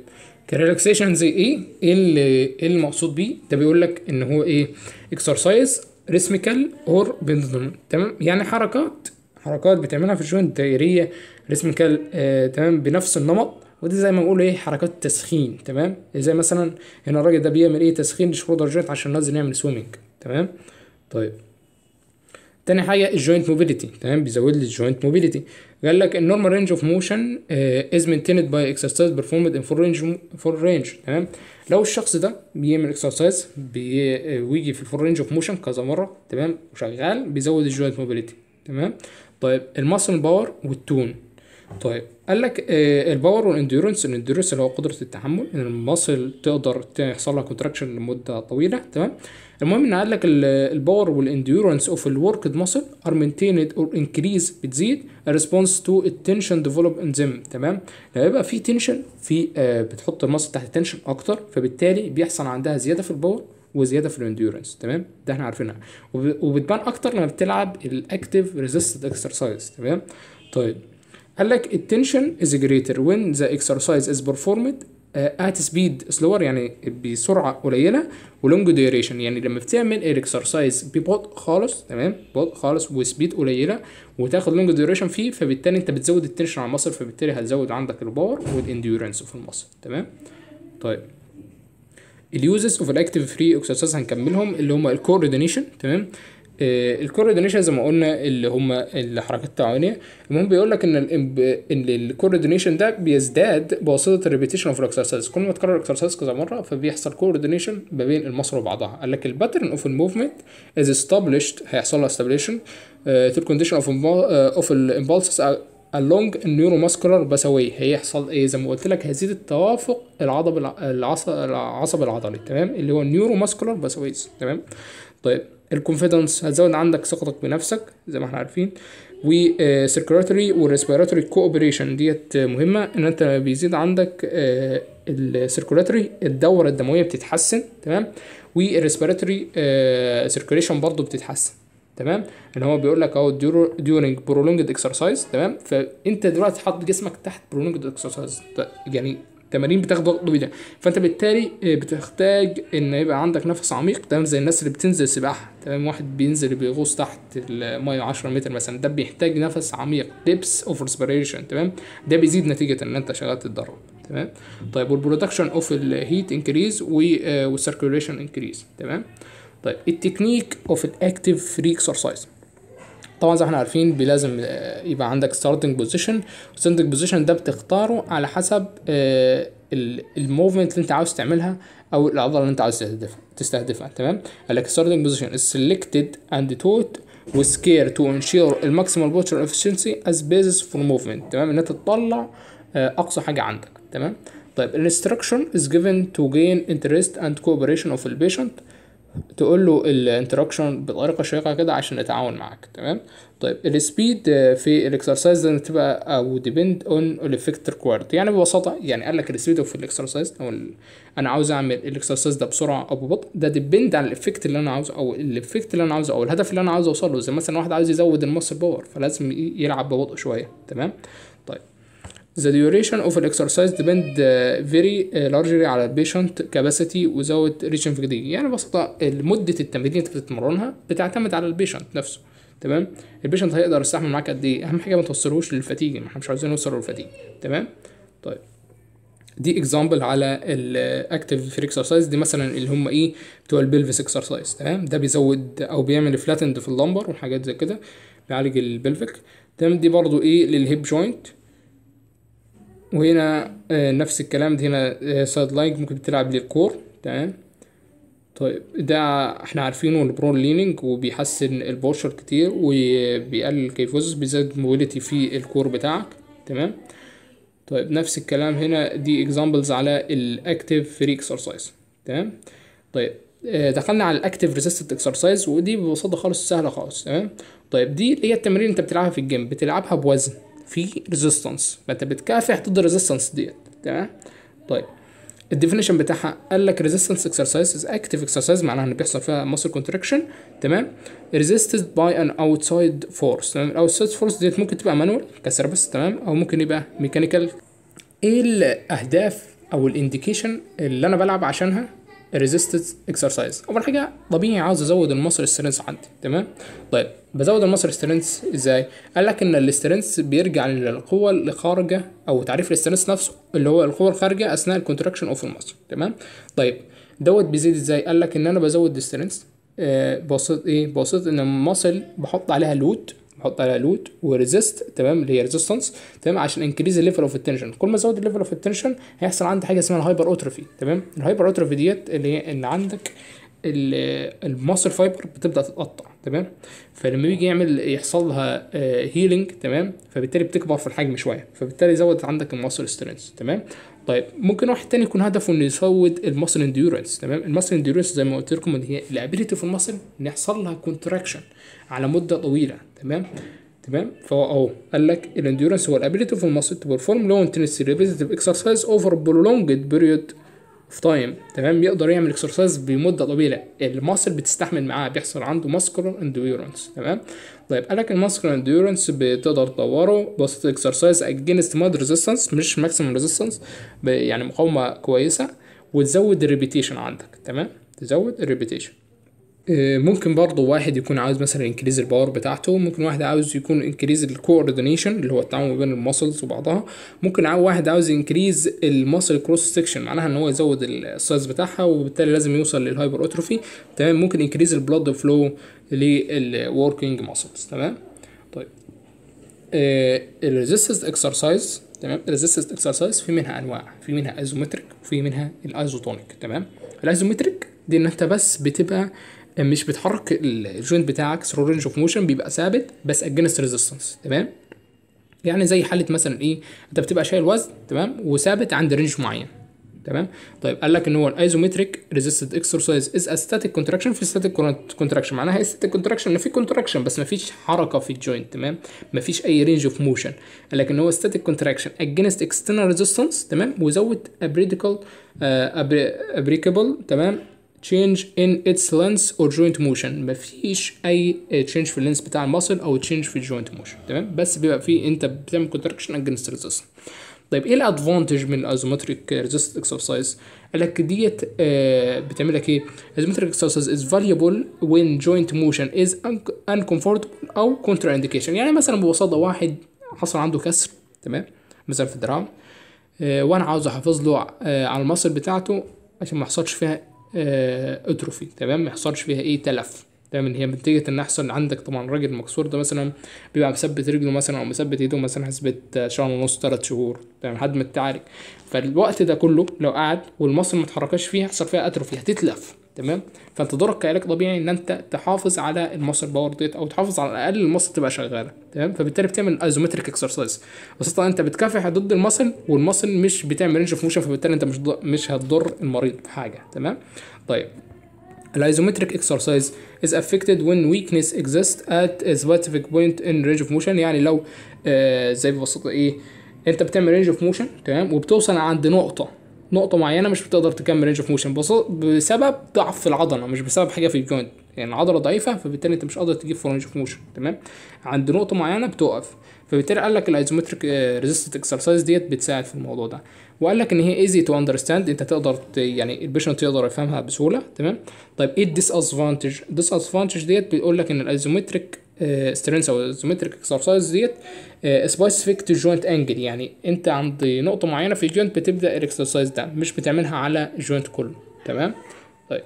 كريلاكسيشن زي ايه ايه اللي ايه المقصود بيه ده بيقول لك ان هو ايه اكسرسايز ريسميكال اور بيلدون تمام يعني حركات حركات بتعملها في الجوينت دائريه ريسميكال آه تمام بنفس النمط ودي زي ما بنقول ايه حركات تسخين تمام زي مثلا هنا الراجل ده بيعمل ايه تسخين للشولدر جوينت عشان نازل نعمل سويمنج تمام طيب تاني حاجة الجوينت موبيليتي تمام بيزود لي الجوينت موبيليتي قال لك النورمال رينج اوف موشن از مينتيند باي اكسرسايز بيرفورمد ان فور رينج فور رينج تمام لو الشخص ده بيعمل اكسرسايز آه، ويجي في الفور رينج اوف موشن كذا مره تمام وشغال بيزود الجوينت موبيليتي تمام طيب الماسل باور والتون طيب قال لك الباور والانديورنس الانديورنس اللي هو قدره التحمل ان المصل تقدر تحصل لها كونتراكشن لمده طويله تمام المهم ان قال لك الباور والانديورنس اوف الوركد مصل ار مينتيند اور انكريز بتزيد ريسبونس تو التنشن ديفلوب ان ذم تمام لما يبقى في تنشن في آه، بتحط المصل تحت تنشن اكتر فبالتالي بيحصل عندها زياده في الباور وزياده في الانديورنس تمام ده احنا عارفينها وبتبان اكتر لما بتلعب الاكتف ريزيستد اكسرسايز تمام طيب قال لك التنشن از جريتر وين ذا اكسرسايز از performed ات سبيد سلور يعني بسرعه قليله ولونج ديوريشن يعني لما بتعمل الاكسرسايز ببطء خالص تمام بطء خالص وسبيد قليله وتاخد لونج ديوريشن فيه فبالتالي انت بتزود التنشن على المصل فبالتالي هتزود عندك الباور والانديورنس في المصل تمام طيب اليوزز اوف الاكتيف فري اكسرسايز هنكملهم اللي هم الكوردينيشن تمام آه، دونيشن زي ما قلنا اللي هم الحركات التعاونيه المهم بيقول لك ان ان الكور دونيشن ده بيزداد بواسطه الريبيتيشن اوف الاكسرسايز كل ما تكرر الاكسرسايز كذا مره فبيحصل دونيشن ما بين المصر وبعضها قال لك الباترن اوف الموفمنت از استابليشد هيحصل لها استابليشن تو الكونديشن اوف اوف الامبالسز النيورو neuromuscular بسوي هيحصل ايه زي ما قلت لك هيزيد التوافق العضب العصب العضلي تمام اللي هو النيوروماسكولار بثويز تمام طيب الكونفيدنس هتزود عندك ثقتك بنفسك زي ما احنا عارفين والسيركولاتوري والريسبيراتوري كوبريشن ديت مهمه ان انت بيزيد عندك آه، السيركولاتوري الدوره الدمويه بتتحسن تمام والريسبيراتوري آه، سيركيوليشن برضو بتتحسن تمام اللي هو بيقول لك اهو ديورنج برولونجد اكسرسايز تمام فانت دلوقتي حاطط جسمك تحت برولونجد اكسرسايز يعني التمارين وقت طويل فانت بالتالي آه، بتحتاج ان يبقى عندك نفس عميق تمام زي الناس اللي بتنزل سباحه تمام واحد بينزل بيغوص تحت الميه 10 متر مثلا ده بيحتاج نفس عميق ديبس اوف ريسبيريشن تمام ده بيزيد نتيجه ان انت شغال تتدرب تمام طيب والبرودكشن اوف الهيت انكريز والسيركيوليشن انكريز تمام طيب التكنيك اوف الاكتيف فري اكسرسايز طبعا زي ما احنا عارفين لازم آه، يبقى عندك ستارتنج بوزيشن ستارتنج بوزيشن ده بتختاره على حسب آه، الموفمنت اللي انت عاوز تعملها او العضله اللي انت عاوز تستهدفها تستهدفها تمام قال لك ستارتنج بوزيشن سيلكتد اند توت وسكير تو انشير الماكسيمال بوتشر افشنسي از بيزس فور موفمنت تمام ان انت تطلع آه، اقصى حاجه عندك تمام طيب instruction از جيفن تو جين انترست اند كوبريشن اوف البيشنت تقول له الانتراكشن بطريقه شيقه كده عشان يتعاون معاك تمام طيب السبيد آه، في الاكسرسايز ده تبقى او ديبند اون الافكت ريكوارد يعني ببساطه يعني قال لك السبيد اوف الاكسرسايز او انا عاوز اعمل الاكسرسايز ده بسرعه او ببطء ده ديبند على الافكت اللي انا عاوزه او الافكت اللي انا عاوزه او الهدف اللي انا عاوز اوصل له زي مثلا واحد عاوز يزود المصل باور فلازم يلعب ببطء شويه تمام The duration of an exercise depend uh, very uh, largely على patient capacity without reaching fatigue يعني ببساطة مدة التمرين اللي انت بتتمرنها بتعتمد على البيشنت نفسه تمام البيشنت هيقدر يستحمل معاك قد ايه اهم حاجة ما توصلهوش للفتيج احنا مش عاوزين نوصل للفتيج تمام طيب دي اكزامبل على الاكتف في اكسرسايز دي مثلا اللي هم ايه بتوع البلفس اكسرسايز تمام ده بيزود او بيعمل فلاتند في اللمبر وحاجات زي كده بيعالج البلفك تمام دي برضو ايه للهيب جوينت وهنا آه، نفس الكلام دي هنا سايد آه، لاينج ممكن بتلعب للكور تمام طيب ده احنا عارفينه البرون ليننج وبيحسن البوشر كتير وبيقلل الكيفوز بيزيد موبيليتي في الكور بتاعك تمام طيب نفس الكلام هنا دي اكزامبلز على الاكتيف فري اكسرسايز تمام طيب آه، دخلنا على الاكتيف ريزيستنت اكسرسايز ودي ببساطه خالص سهله خالص تمام طيب دي اللي هي التمارين انت بتلعبها في الجيم بتلعبها بوزن في ريزيستنس فانت بتكافح ضد الريزيستنس ديت تمام طيب الديفينيشن بتاعها قال لك ريزيستنس اكسرسايز از اكتيف اكسرسايز معناها ان بيحصل فيها مصر كونتراكشن تمام ريزيستد باي ان اوتسايد فورس تمام الاوتسايد فورس ديت ممكن تبقى مانوال بس تمام او ممكن يبقى ميكانيكال ايه الاهداف او الانديكيشن اللي انا بلعب عشانها ريزيستد اكسرسايز اول حاجه طبيعي عاوز ازود المصر السيرنس عندي تمام طيب بزود المصر سترينث ازاي قال لك ان الاسترينث بيرجع للقوه الخارجه او تعريف الاسترينث نفسه اللي هو القوه الخارجه اثناء الكونتراكشن اوف المصر تمام طيب دوت بيزيد ازاي قال لك ان انا بزود السترينث آه بواسطه ايه بواسطه ان المصل بحط عليها لوت بحط عليها لوت وريزيست تمام اللي هي ريزيستنس تمام عشان انكريز الليفل اوف التنشن كل ما ازود الليفل اوف التنشن هيحصل عندي حاجه اسمها الهايبر اوتروفي تمام الهايبر اوتروفي ديت اللي هي ان عندك المصل فايبر بتبدا تتقطع تمام فلما بيجي يعمل يحصل لها هيلينج آه، تمام فبالتالي بتكبر في الحجم شويه فبالتالي زودت عندك الماسل سترينث تمام طيب ممكن واحد تاني يكون هدفه انه يزود الماسل انديورنس تمام الماسل انديورنس زي ما قلت لكم ان هي الابيليتي في الماسل ان يحصل لها كونتراكشن على مده طويله تمام تمام فهو اهو قال لك الانديورنس هو الابيليتي في الماسل تو بيرفورم لو انتنسي ريبيتيف اكسرسايز اوفر برولونجد بيريود في تايم تمام يقدر يعمل اكسرسايز بمده طويله الماسل بتستحمل معاه بيحصل عنده ماسكر انديورنس تمام طيب قالك الماسكر انديورنس بتقدر تطوره بواسطة اكسرسايز اجينست مود ريزيستنس مش ماكسيمم ريزيستنس يعني مقاومه كويسه وتزود الريبيتيشن عندك تمام تزود الريبيتيشن آه، ممكن برضه واحد يكون عاوز مثلا انكريز الباور بتاعته ممكن واحد عاوز يكون انكريز الكوردينيشن اللي هو التعامل بين المسلز وبعضها ممكن واحد عاوز انكريز المسل كروس سكشن معناها ان هو يزود السايز بتاعها وبالتالي لازم يوصل للهايبر اوتروفي تمام ممكن انكريز البلاد فلو للوركينج مسلز تمام طيب آه، الريزيستنس اكسرسايز تمام الريزيستنس اكسرسايز في منها انواع في منها ايزومتريك وفي منها الايزوتونيك تمام الايزومتريك دي ان انت بس بتبقى مش بتحرك الجوينت بتاعك ثرو رينج اوف موشن بيبقى ثابت بس اجينست ريزيستنس تمام يعني زي حاله مثلا ايه انت بتبقى شايل وزن تمام وثابت عند رينج معين تمام طيب قال لك ان هو الايزومتريك ريزيستد اكسرسايز از استاتيك كونتراكشن في ستاتيك كونتراكشن معناها استاتيك كونتراكشن ان في كونتراكشن بس ما فيش حركه في الجوينت تمام ما فيش اي رينج اوف موشن قال لك ان هو استاتيك كونتراكشن اجينست اكسترنال ريزيستنس تمام وزود ابريديكال ابريكابل تمام change in its length or joint motion مفيش اي change في اللينس بتاع المصل او change في الجوينت موشن تمام بس بيبقى في انت بتعمل كونتراكشن اجينست resistance طيب ايه الادفانتج من الازومتريك ريزيست اكسرسايز قال لك ديت آه، بتعمل لك ايه ازومتريك اكسرسايز از فاليبل وين جوينت موشن از انكمفورتبل او كونترا انديكيشن يعني مثلا ببساطه واحد حصل عنده كسر تمام مثلا في الدراع آه، وانا عاوز احافظ له آه، على المصل بتاعته عشان ما يحصلش فيها اتروفي آه، تمام ما يحصلش فيها اي تلف تمام ان هي نتيجه ان يحصل عندك طبعا الراجل المكسور ده مثلا بيبقى مثبت رجله مثلا او مثبت ايده مثلا حسبة شهر ونص ثلاث شهور تمام لحد ما تتعالج فالوقت ده كله لو قعد والمصر ما اتحركش فيه هيحصل فيها اتروفي هتتلف تمام فانت دورك كعلاج طبيعي ان انت تحافظ على المصر باور ديت او تحافظ على الاقل المصر تبقى شغاله تمام فبالتالي بتعمل ايزومتريك اكسرسايز ببساطه انت بتكافح ضد المصل والمصل مش بتعمل رينج اوف موشن فبالتالي انت مش مش هتضر المريض بحاجه تمام طيب الايزومتريك اكسرسايز از افكتد وين ويكنس اكزيست ات a specific بوينت ان رينج اوف موشن يعني لو آه زي ببساطه ايه انت بتعمل رينج اوف موشن تمام وبتوصل عند نقطه نقطه معينه مش بتقدر تكمل رينج اوف موشن بسبب ضعف في العضله مش بسبب حاجه في الجوينت يعني العضله ضعيفه فبالتالي انت مش قادر تجيب فور رينج اوف موشن تمام عند نقطه معينه بتقف فبالتالي قال لك الايزومتريك ريزيستنت اكسرسايز ديت بتساعد في الموضوع ده وقال لك ان هي ايزي تو اندرستاند انت تقدر يعني البيشنت يقدر يفهمها بسهوله تمام طيب ايه الديس ادفانتج الديس ادفانتج ديت بيقول لك ان الايزومتريك آه، سترينث او زومتريك اكسرسايز ديت سبيسيفيك تو جوينت انجل يعني انت عند نقطه معينه في الجوينت بتبدا الاكسرسايز ده مش بتعملها على جوينت كله تمام طيب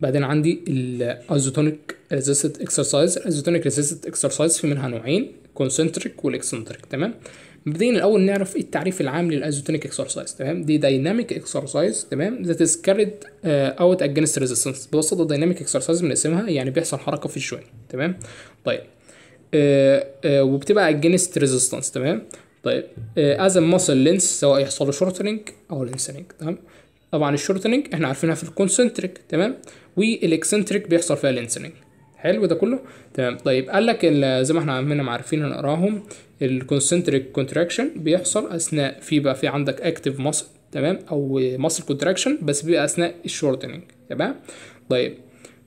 بعدين عندي الايزوتونيك ريزيست اكسرسايز الايزوتونيك ريزيست اكسرسايز في منها نوعين كونسنتريك والاكسنتريك تمام مبدئيا الاول نعرف إيه التعريف العام للايزوتونيك اكسرسايز تمام دي دايناميك اكسرسايز تمام ذات از اوت اجينست ريزيستنس ببساطه دايناميك اكسرسايز من اسمها يعني بيحصل حركه في الشوية تمام طيب آه آه وبتبقى اجينست ريزيستنس تمام طيب از ماسل لينس سواء يحصل له شورتنج او لينسنج تمام طبعا الشورتنج احنا عارفينها في الكونسنتريك تمام والاكسنتريك بيحصل فيها لينسنج حلو ده كله تمام طيب قال لك زي ما احنا عمالنا عارفين نقراهم الكونسنتريك كونتراكشن بيحصل اثناء في بقى في عندك اكتيف ماسل تمام او ماسل كونتراكشن بس بيبقى اثناء الشورتنينج تمام طيب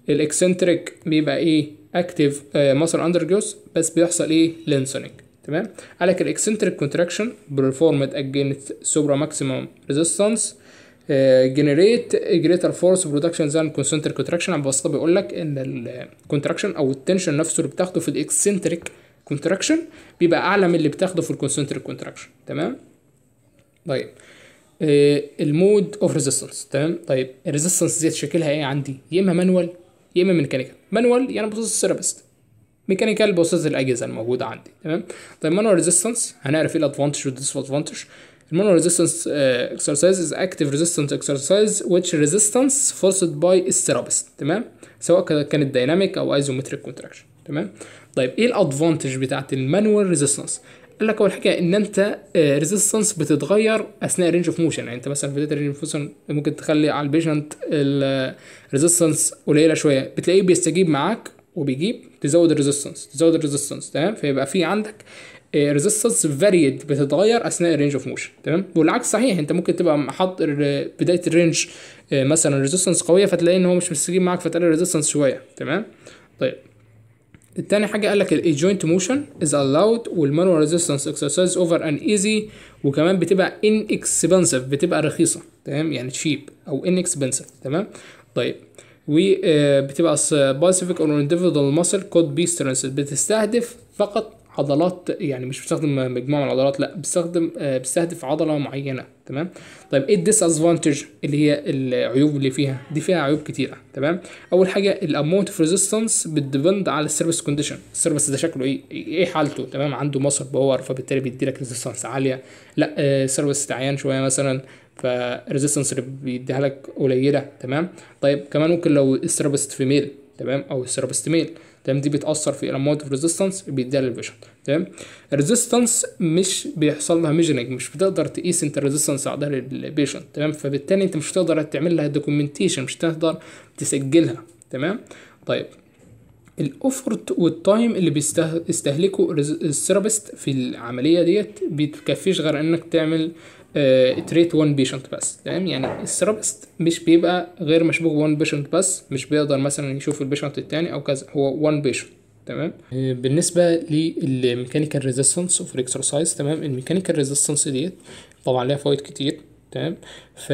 الاكسنتريك بيبقى ايه اكتيف ماسل جوز بس بيحصل ايه لينسونج تمام قال لك الاكسنتريك كونتراكشن بيرفورمد اجينت سوبرا ماكسيمم ريزيستانس جنريت جريتر فورس برودكشن ذان كونسنتريك كونتراكشن عم ببساطه بيقول لك ان الكونتراكشن او التنشن نفسه اللي بتاخده في الاكسنتريك كونتراكشن بيبقى اعلى من اللي بتاخده في الكونسنتريك كونتراكشن تمام طيب المود اوف ريزيستنس تمام طيب الريزيستنس ديت شكلها ايه عندي يا اما مانوال يا اما ميكانيكال مانوال يعني بصوص السيرابست ميكانيكال بصوص الاجهزه الموجوده عندي تمام طيب مانوال ريزيستنس هنعرف ايه الادفانتج والديس ادفانتج المونو ريزيستنس اكسرسايز از active ريزيستنس اكسرسايز which resistance forced by الثيرابيست تمام سواء كانت دايناميك او ايزومتريك كونتراكشن تمام طيب ايه الادفانتج بتاعت المانوال ريزيستنس قال لك اول حاجه ان انت ريزيستنس آه، بتتغير اثناء رينج اوف موشن يعني انت مثلا في رينج اوف موشن ممكن تخلي على البيشنت الريزيستنس آه، قليله شويه بتلاقيه بيستجيب معاك وبيجيب تزود الريزيستنس تزود الريزيستنس تمام فيبقى في عندك ريزيستنس إيه، فاريد بتتغير اثناء الرينج اوف موشن تمام والعكس صحيح انت ممكن تبقى حاط بدايه الرينج مثلا ريزيستنس قويه فتلاقي ان هو مش مستجيب معاك فتقلل ريزيستنس شويه تمام طيب التاني حاجة قال لك جوينت موشن از allowed والمانوال ريزيستنس اكسرسايز اوفر ان ايزي وكمان بتبقى ان اكسبنسيف بتبقى رخيصة تمام يعني تشيب او ان اكسبنسيف تمام طيب و إيه، بتبقى سبيسيفيك اور انديفيدوال ماسل كود بي سترنس بتستهدف فقط عضلات يعني مش بستخدم مجموعه من العضلات لا بستخدم آه، بستهدف عضله معينه تمام طيب ايه الديس ادفانتج اللي هي العيوب اللي فيها دي فيها عيوب كتيره تمام اول حاجه الاموت اوف ريزيستنس بتديبند على السيرفيس كونديشن السيرفيس ده شكله ايه ايه حالته تمام عنده مصر باور فبالتالي بيديلك ريزيستنس عاليه لا آه، سيرفيس تعيان شويه مثلا فالريزيستنس اللي بيديها لك قليله تمام طيب كمان ممكن لو السيرفيس فيميل تمام او السيرفيس ميل تمام دي بتاثر في الاموت اوف ريزيستنس بيديها للفيجن تمام الريزيستنس مش بيحصل لها ميجرنج مش بتقدر تقيس انت الريزيستنس عندها للبيشنت تمام فبالتالي انت مش هتقدر تعمل لها دوكيومنتيشن مش هتقدر تسجلها تمام طيب الافورت والتايم اللي بيستهلكه الثيرابيست في العمليه ديت بتكفيش غير انك تعمل تريت 1 بيشنت بس تمام يعني السيرابست مش بيبقى غير مشبوه 1 بيشنت بس مش بيقدر مثلا يشوف البيشنت التاني او كذا هو 1 بيشنت تمام آه، بالنسبه للميكانيكال ريزيستنس اوف الاكسرسايز تمام الميكانيكال ريزيستنس ديت طبعا ليها فوائد كتير تمام ف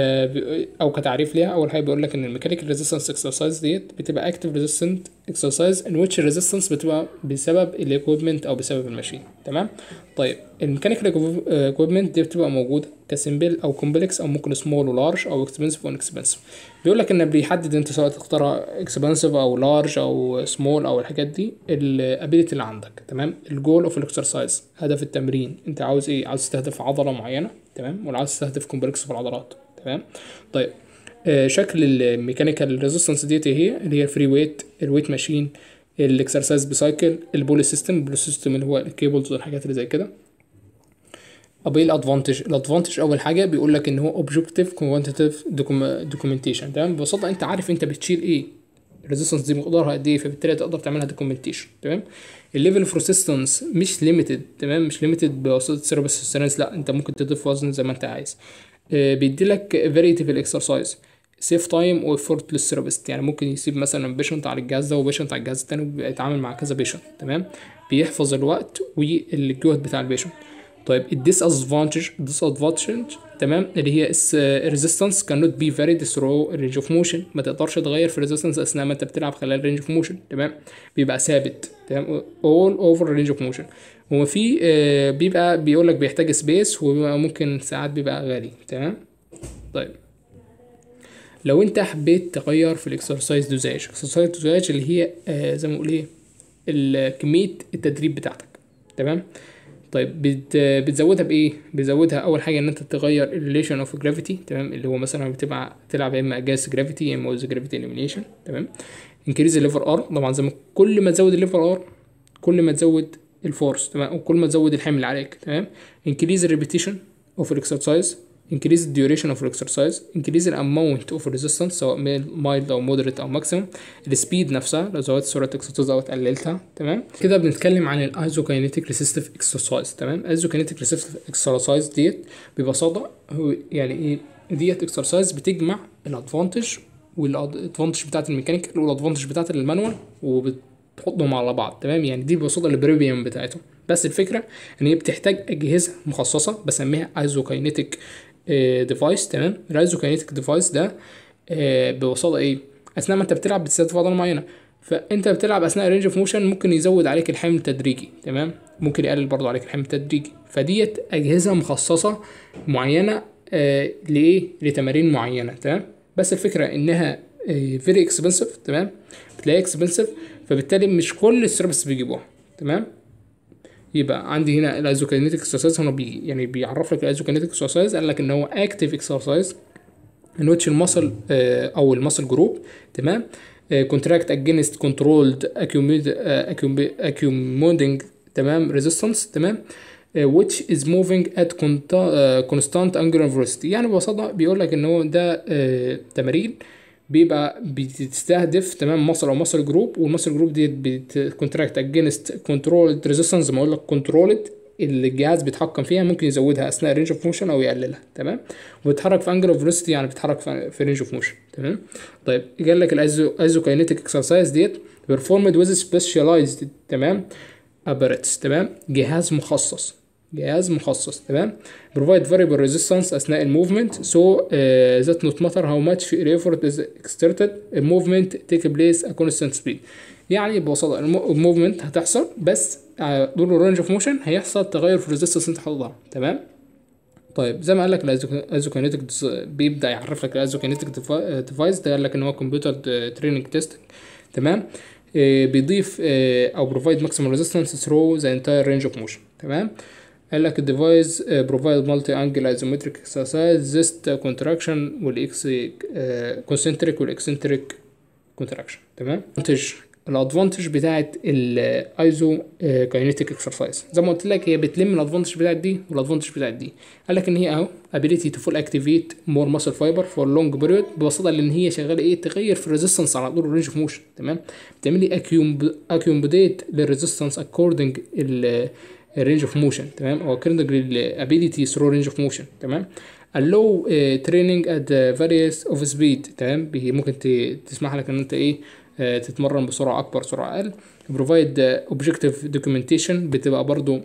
او كتعريف ليها اول حاجه بيقول لك ان الميكانيكال ريزيستنس اكسرسايز ديت بتبقى اكتف ريزيستنت اكسرسايز ان ويتش ريزيستنس بتبقى بسبب الاكويبمنت او بسبب الماشين تمام طيب الميكانيكال اكويبمنت دي بتبقى موجوده كسمبل او كومبلكس او ممكن سمول ولارج او اكسبنسيف وان اكسبنسيف بيقول لك ان بيحدد انت سواء تختار اكسبنسيف او لارج او سمول او الحاجات دي الابيليتي اللي عندك تمام الجول اوف الاكسرسايز هدف التمرين انت عاوز ايه عاوز تستهدف عضله معينه تمام والعدسه تستهدف كومبلكس في العضلات تمام طيب آه، شكل الميكانيكال ريزيستنس ديت إيه هي اللي هي الفري ويت الويت ماشين الاكسرسايز بسايكل البولي سيستم البولي سيستم اللي هو الكيبلز والحاجات اللي زي كده طب ايه الادفانتج الادفانتج اول حاجه بيقول لك ان هو اوبجيكتيف كوانتيتيف دوكيومنتيشن تمام ببساطه انت عارف انت بتشيل ايه الريزيستنس دي مقدارها قد ايه فبالتالي تقدر تعملها دوكيومنتيشن تمام الليفل اوف ريزيستنس مش ليميتد تمام مش ليميتد بواسطه سيرفس سيستنس لا انت ممكن تضيف وزن زي ما انت عايز آه، بيديلك فاريتي في الاكسرسايز سيف تايم وافورت للسيرابيست يعني ممكن يسيب مثلا بيشنت على الجهاز ده وبيشنت على الجهاز التاني ويتعامل مع كذا بيشنت تمام بيحفظ الوقت والجهد بتاع البيشنت طيب الديس ادفانتج ديس ادفانتج تمام اللي هي الريزيستنس كان نوت بي فاريد ثرو رينج اوف موشن ما تقدرش تغير في الريزيستنس اثناء ما انت بتلعب خلال رينج اوف موشن تمام بيبقى ثابت تمام اول اوفر رينج اوف موشن هو في آه، بيبقى بيقول لك بيحتاج سبيس وممكن ساعات بيبقى غالي تمام طيب لو انت حبيت تغير في الاكسرسايز دوزاج اكسرسايز دوزاج اللي هي آه، زي ما اقول ايه كميه التدريب بتاعتك تمام طيب بت... بتزودها بايه بتزودها اول حاجه ان انت تغير الريليشن اوف جرافيتي تمام اللي هو مثلا بتبقى تلعب يا اما جاس جرافيتي يا اما ويز جرافيتي اليمينيشن تمام انكريز الليفر ار طبعا زي ما كل ما تزود الليفر ار كل ما تزود الفورس تمام وكل ما تزود الحمل عليك تمام انكريز الريبيتيشن اوف الاكسرسايز increase the duration of exercise increase the amount of resistance سواء mild او moderate او maximum speed نفسها لو زودت سرعه الاكسرسايز او قللتها تمام كده بنتكلم عن الايزوكينيتك ريسيستيف اكسرسايز تمام الايزوكينيتك ريسيستيف اكسرسايز ديت ببساطه هو يعني ايه ديت اكسرسايز بتجمع الادفانتج والادفانتج بتاعت الميكانيكال والادفانتج بتاعت المانوال وبتحطهم على بعض تمام يعني دي ببساطه البريميوم بتاعتهم بس الفكره ان هي بتحتاج اجهزه مخصصه بسميها ايزوكاينيتيك ديفايس آه، تمام رايزو كاينيتك ديفايس ده آه، ببساطه ايه اثناء ما انت بتلعب بتستهدف عضله معينه فانت بتلعب اثناء رينج اوف موشن ممكن يزود عليك الحمل التدريجي تمام ممكن يقلل برضه عليك الحمل التدريجي فديت اجهزه مخصصه معينه آه لايه لتمارين معينه تمام بس الفكره انها فيري آه، اكسبنسيف تمام بتلاقيها اكسبنسيف فبالتالي مش كل السيرفس بيجيبوها تمام يبقى عندي هنا الايزوكينيتيك اكسرسايز هنا بي يعني بيعرف لك الايزوكينيتيك اكسرسايز قال لك ان هو اكتف اكسرسايز ان ويتش المسل او المسل جروب تمام كونتراكت اجينست كنترولد اكيومودنج تمام ريزيستنس تمام آه، which is moving at آه، constant angular velocity يعني ببساطه بيقول لك ان هو ده آه، تمارين بيبقى بتستهدف تمام مصر او مصر جروب والمصر جروب دي بتكونتراكت اجينست كنترول ريزيستنس ما اقول لك كنترول اللي الجهاز بيتحكم فيها ممكن يزودها اثناء رينج اوف موشن او يقللها تمام وبتتحرك في انجل اوف فيلوسيتي يعني بيتحرك في رينج اوف موشن تمام طيب قال لك الايزو كاينيتك اكسرسايز ديت بيرفورمد ويز سبيشاليزد تمام ابيرتس تمام جهاز مخصص جهاز مخصص تمام provide variable resistance اثناء الموفمنت so uh, that not matter how much effort is exerted movement take place at constant speed يعني ببساطه الموفمنت هتحصل بس uh, دور الرينج اوف موشن هيحصل تغير في الريزستنس انت حاططها تمام طيب زي ما قال لك الازوكينيتك بيبدا يعرف لك الازوكينيتك ديفايس uh, ده قال لك ان هو كمبيوتر تريننج تيست تمام آه، بيضيف آه، او بروفايد ماكسيمم ريزيستنس ثرو ذا انتاير رينج اوف موشن تمام قال لك الديفايس بروفايد مالتي انجل ايزومتريك اكسرسايز زيست كونتراكشن والاكس كونسنتريك والاكسنتريك كونتراكشن تمام منتج الادفانتج بتاعت الايزو كاينيتيك اكسرسايز زي ما قلت لك هي بتلم الادفانتج بتاعت دي والادفانتج بتاعت دي قال لك ان هي اهو ability to full activate more muscle fiber for long period ببساطه لان هي شغاله ايه تغير في الريزيستنس على طول الرينج اوف موشن تمام بتعمل لي accumulate للريزيستنس اكوردنج الرينج اوف موشن تمام او كيرندج ابيليتي ثرو رينج اوف موشن تمام اللو تريننج ات فاريوس اوف سبيد تمام ممكن تسمح لك ان انت ايه آه، تتمرن بسرعه اكبر سرعه اقل بروفايد اوبجكتيف دوكيومنتيشن بتبقى برضو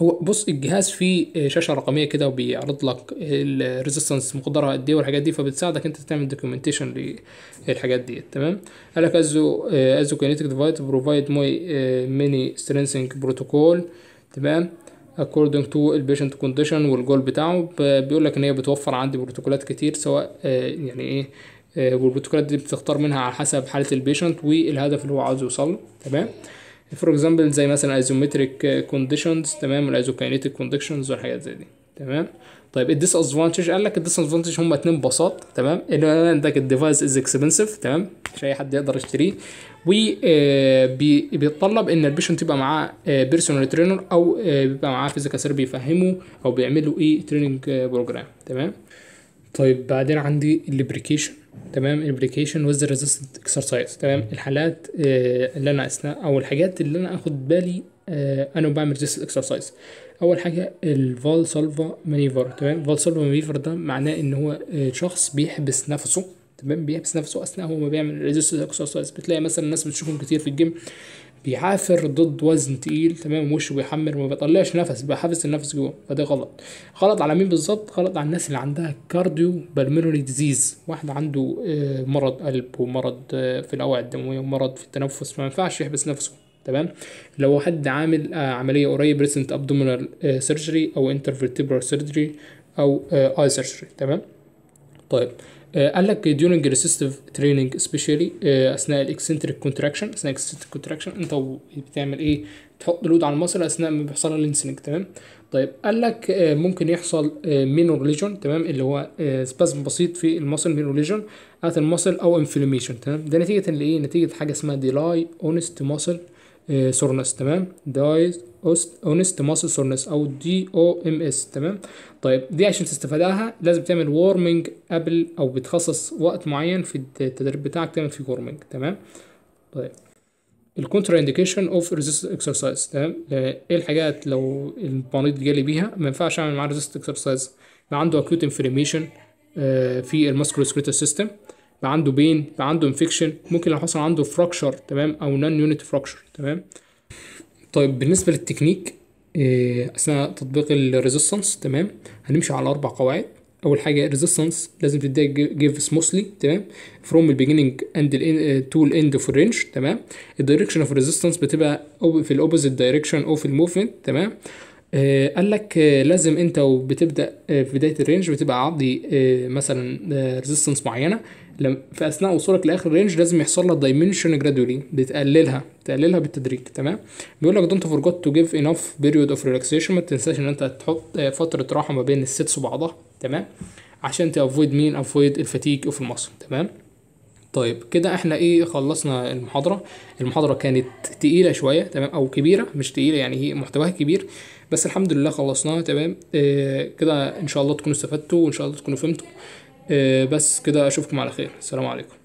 هو بص الجهاز فيه آه، شاشه رقميه كده وبيعرض لك الريزيستنس مقدارها قد ايه والحاجات دي فبتساعدك انت تعمل دوكيومنتيشن للحاجات دي تمام قال لك ازو ازو كينيتك ديفايس بروفايد ماي ميني سترينسنج بروتوكول تمام according to البيشنت كونديشن والجول بتاعه بيقول لك ان هي بتوفر عندي بروتوكولات كتير سواء آه، يعني ايه آه، والبروتوكولات دي بتختار منها على حسب حاله البيشنت والهدف اللي هو عاوز يوصل له تمام فور اكزامبل زي مثلا ايزومتريك كونديشنز تمام الايزوكاينيتيك كونديشنز والحاجات زي دي تمام طيب الديس ادفانتج قال لك الديس ادفانتج هم اتنين باصات تمام اللي عندك الديفايس از اكسبنسيف تمام مش اي حد يقدر يشتريه وبيتطلب آه، ان البيشنت يبقى معاه بيرسونال آه، ترينر او آه، بيبقى معاه فيزيكال سيرفي يفهمه او بيعمل له ايه تريننج بروجرام تمام طيب بعدين عندي الليبريكيشن تمام الليبريكيشن وذ ريزيستنت اكسرسايز تمام الحالات اللي انا اثناء او الحاجات اللي انا اخد بالي انا بعمل ريزيستنت اكسرسايز اول حاجه الفال سالفا مانيفر تمام فال سالفا مانيفر ده معناه ان هو آه، شخص بيحبس نفسه تمام بيحبس نفسه اثناء هو ما بيعمل ريزيستنس اكسرسايز بتلاقي مثلا الناس بتشوفهم كتير في الجيم بيعافر ضد وزن تقيل تمام وشه بيحمر وما بيطلعش نفس بيبقى حافظ النفس جوه فده غلط غلط على مين بالظبط غلط على الناس اللي عندها كارديو بالميروري ديزيز واحد عنده آه، مرض قلب ومرض آه، في الاوعيه الدمويه ومرض في التنفس ما ينفعش يحبس نفسه تمام لو حد عامل آه، عمليه قريب ريسنت ابدومينال سيرجري او انترفيرتبرال سيرجري او اي آه، سيرجري تمام طيب آه، قال لك during resistive training especially اثناء الاكسنتريك كونتراكشن اثناء الاكسنتريك كونتراكشن انت بتعمل ايه تحط لود على المصل اثناء ما بيحصل لينسنج تمام طيب قال لك ممكن يحصل مينور ليجن تمام اللي هو سبازم بسيط في المصل مينور ليجن ات المصل او انفلميشن تمام ده نتيجه لايه نتيجه حاجه اسمها ديلاي اونست مصل آه، سورنس تمام دايز اونست ماسل سورنس او دي او ام اس تمام طيب دي عشان تستفادها لازم تعمل وورمنج قبل او بتخصص وقت معين في التدريب بتاعك تعمل فيه وورمنج تمام طيب الكونترا انديكيشن اوف ريزيست اكسرسايز تمام ايه الحاجات لو المريض جالي بيها ما ينفعش اعمل معاه ريزيست اكسرسايز يبقى عنده اكيوت انفلاميشن آه، في الماسكولو سكريتال سيستم بقى عنده بين بقى عنده انفكشن ممكن لو حصل عنده فراكشر تمام او نان يونت فراكشر تمام طيب بالنسبه للتكنيك آه، اثناء تطبيق الريزيستنس تمام هنمشي على اربع قواعد اول حاجه الريزيستنس لازم تديها جيف سموثلي تمام فروم البيجنينج اند تو الاند اوف الرينج تمام الدايركشن اوف الريزيستنس بتبقى في الاوبوزيت دايركشن اوف الموفمنت تمام آه، قال لك آه، لازم انت وبتبدا في بدايه الرينج بتبقى عضي مثلا ريزيستنس معينه في اثناء وصولك لاخر رينج لازم يحصل لها دايمنشن جرادولي بتقللها تقللها بالتدريج تمام بيقول لك دونت فورجوت تو جيف انف بيريود اوف ريلاكسيشن ما تنساش ان انت تحط آه، فتره راحه ما بين السيتس وبعضها تمام عشان تافويد مين افويد الفتيك اوف المصل تمام طيب كده احنا ايه خلصنا المحاضره المحاضره كانت تقيله شويه تمام او كبيره مش تقيله يعني هي محتواها كبير بس الحمد لله خلصناها تمام اه كده ان شاء الله تكونوا استفدتوا وان شاء الله تكونوا فهمتوا آه، بس كده اشوفكم على خير السلام عليكم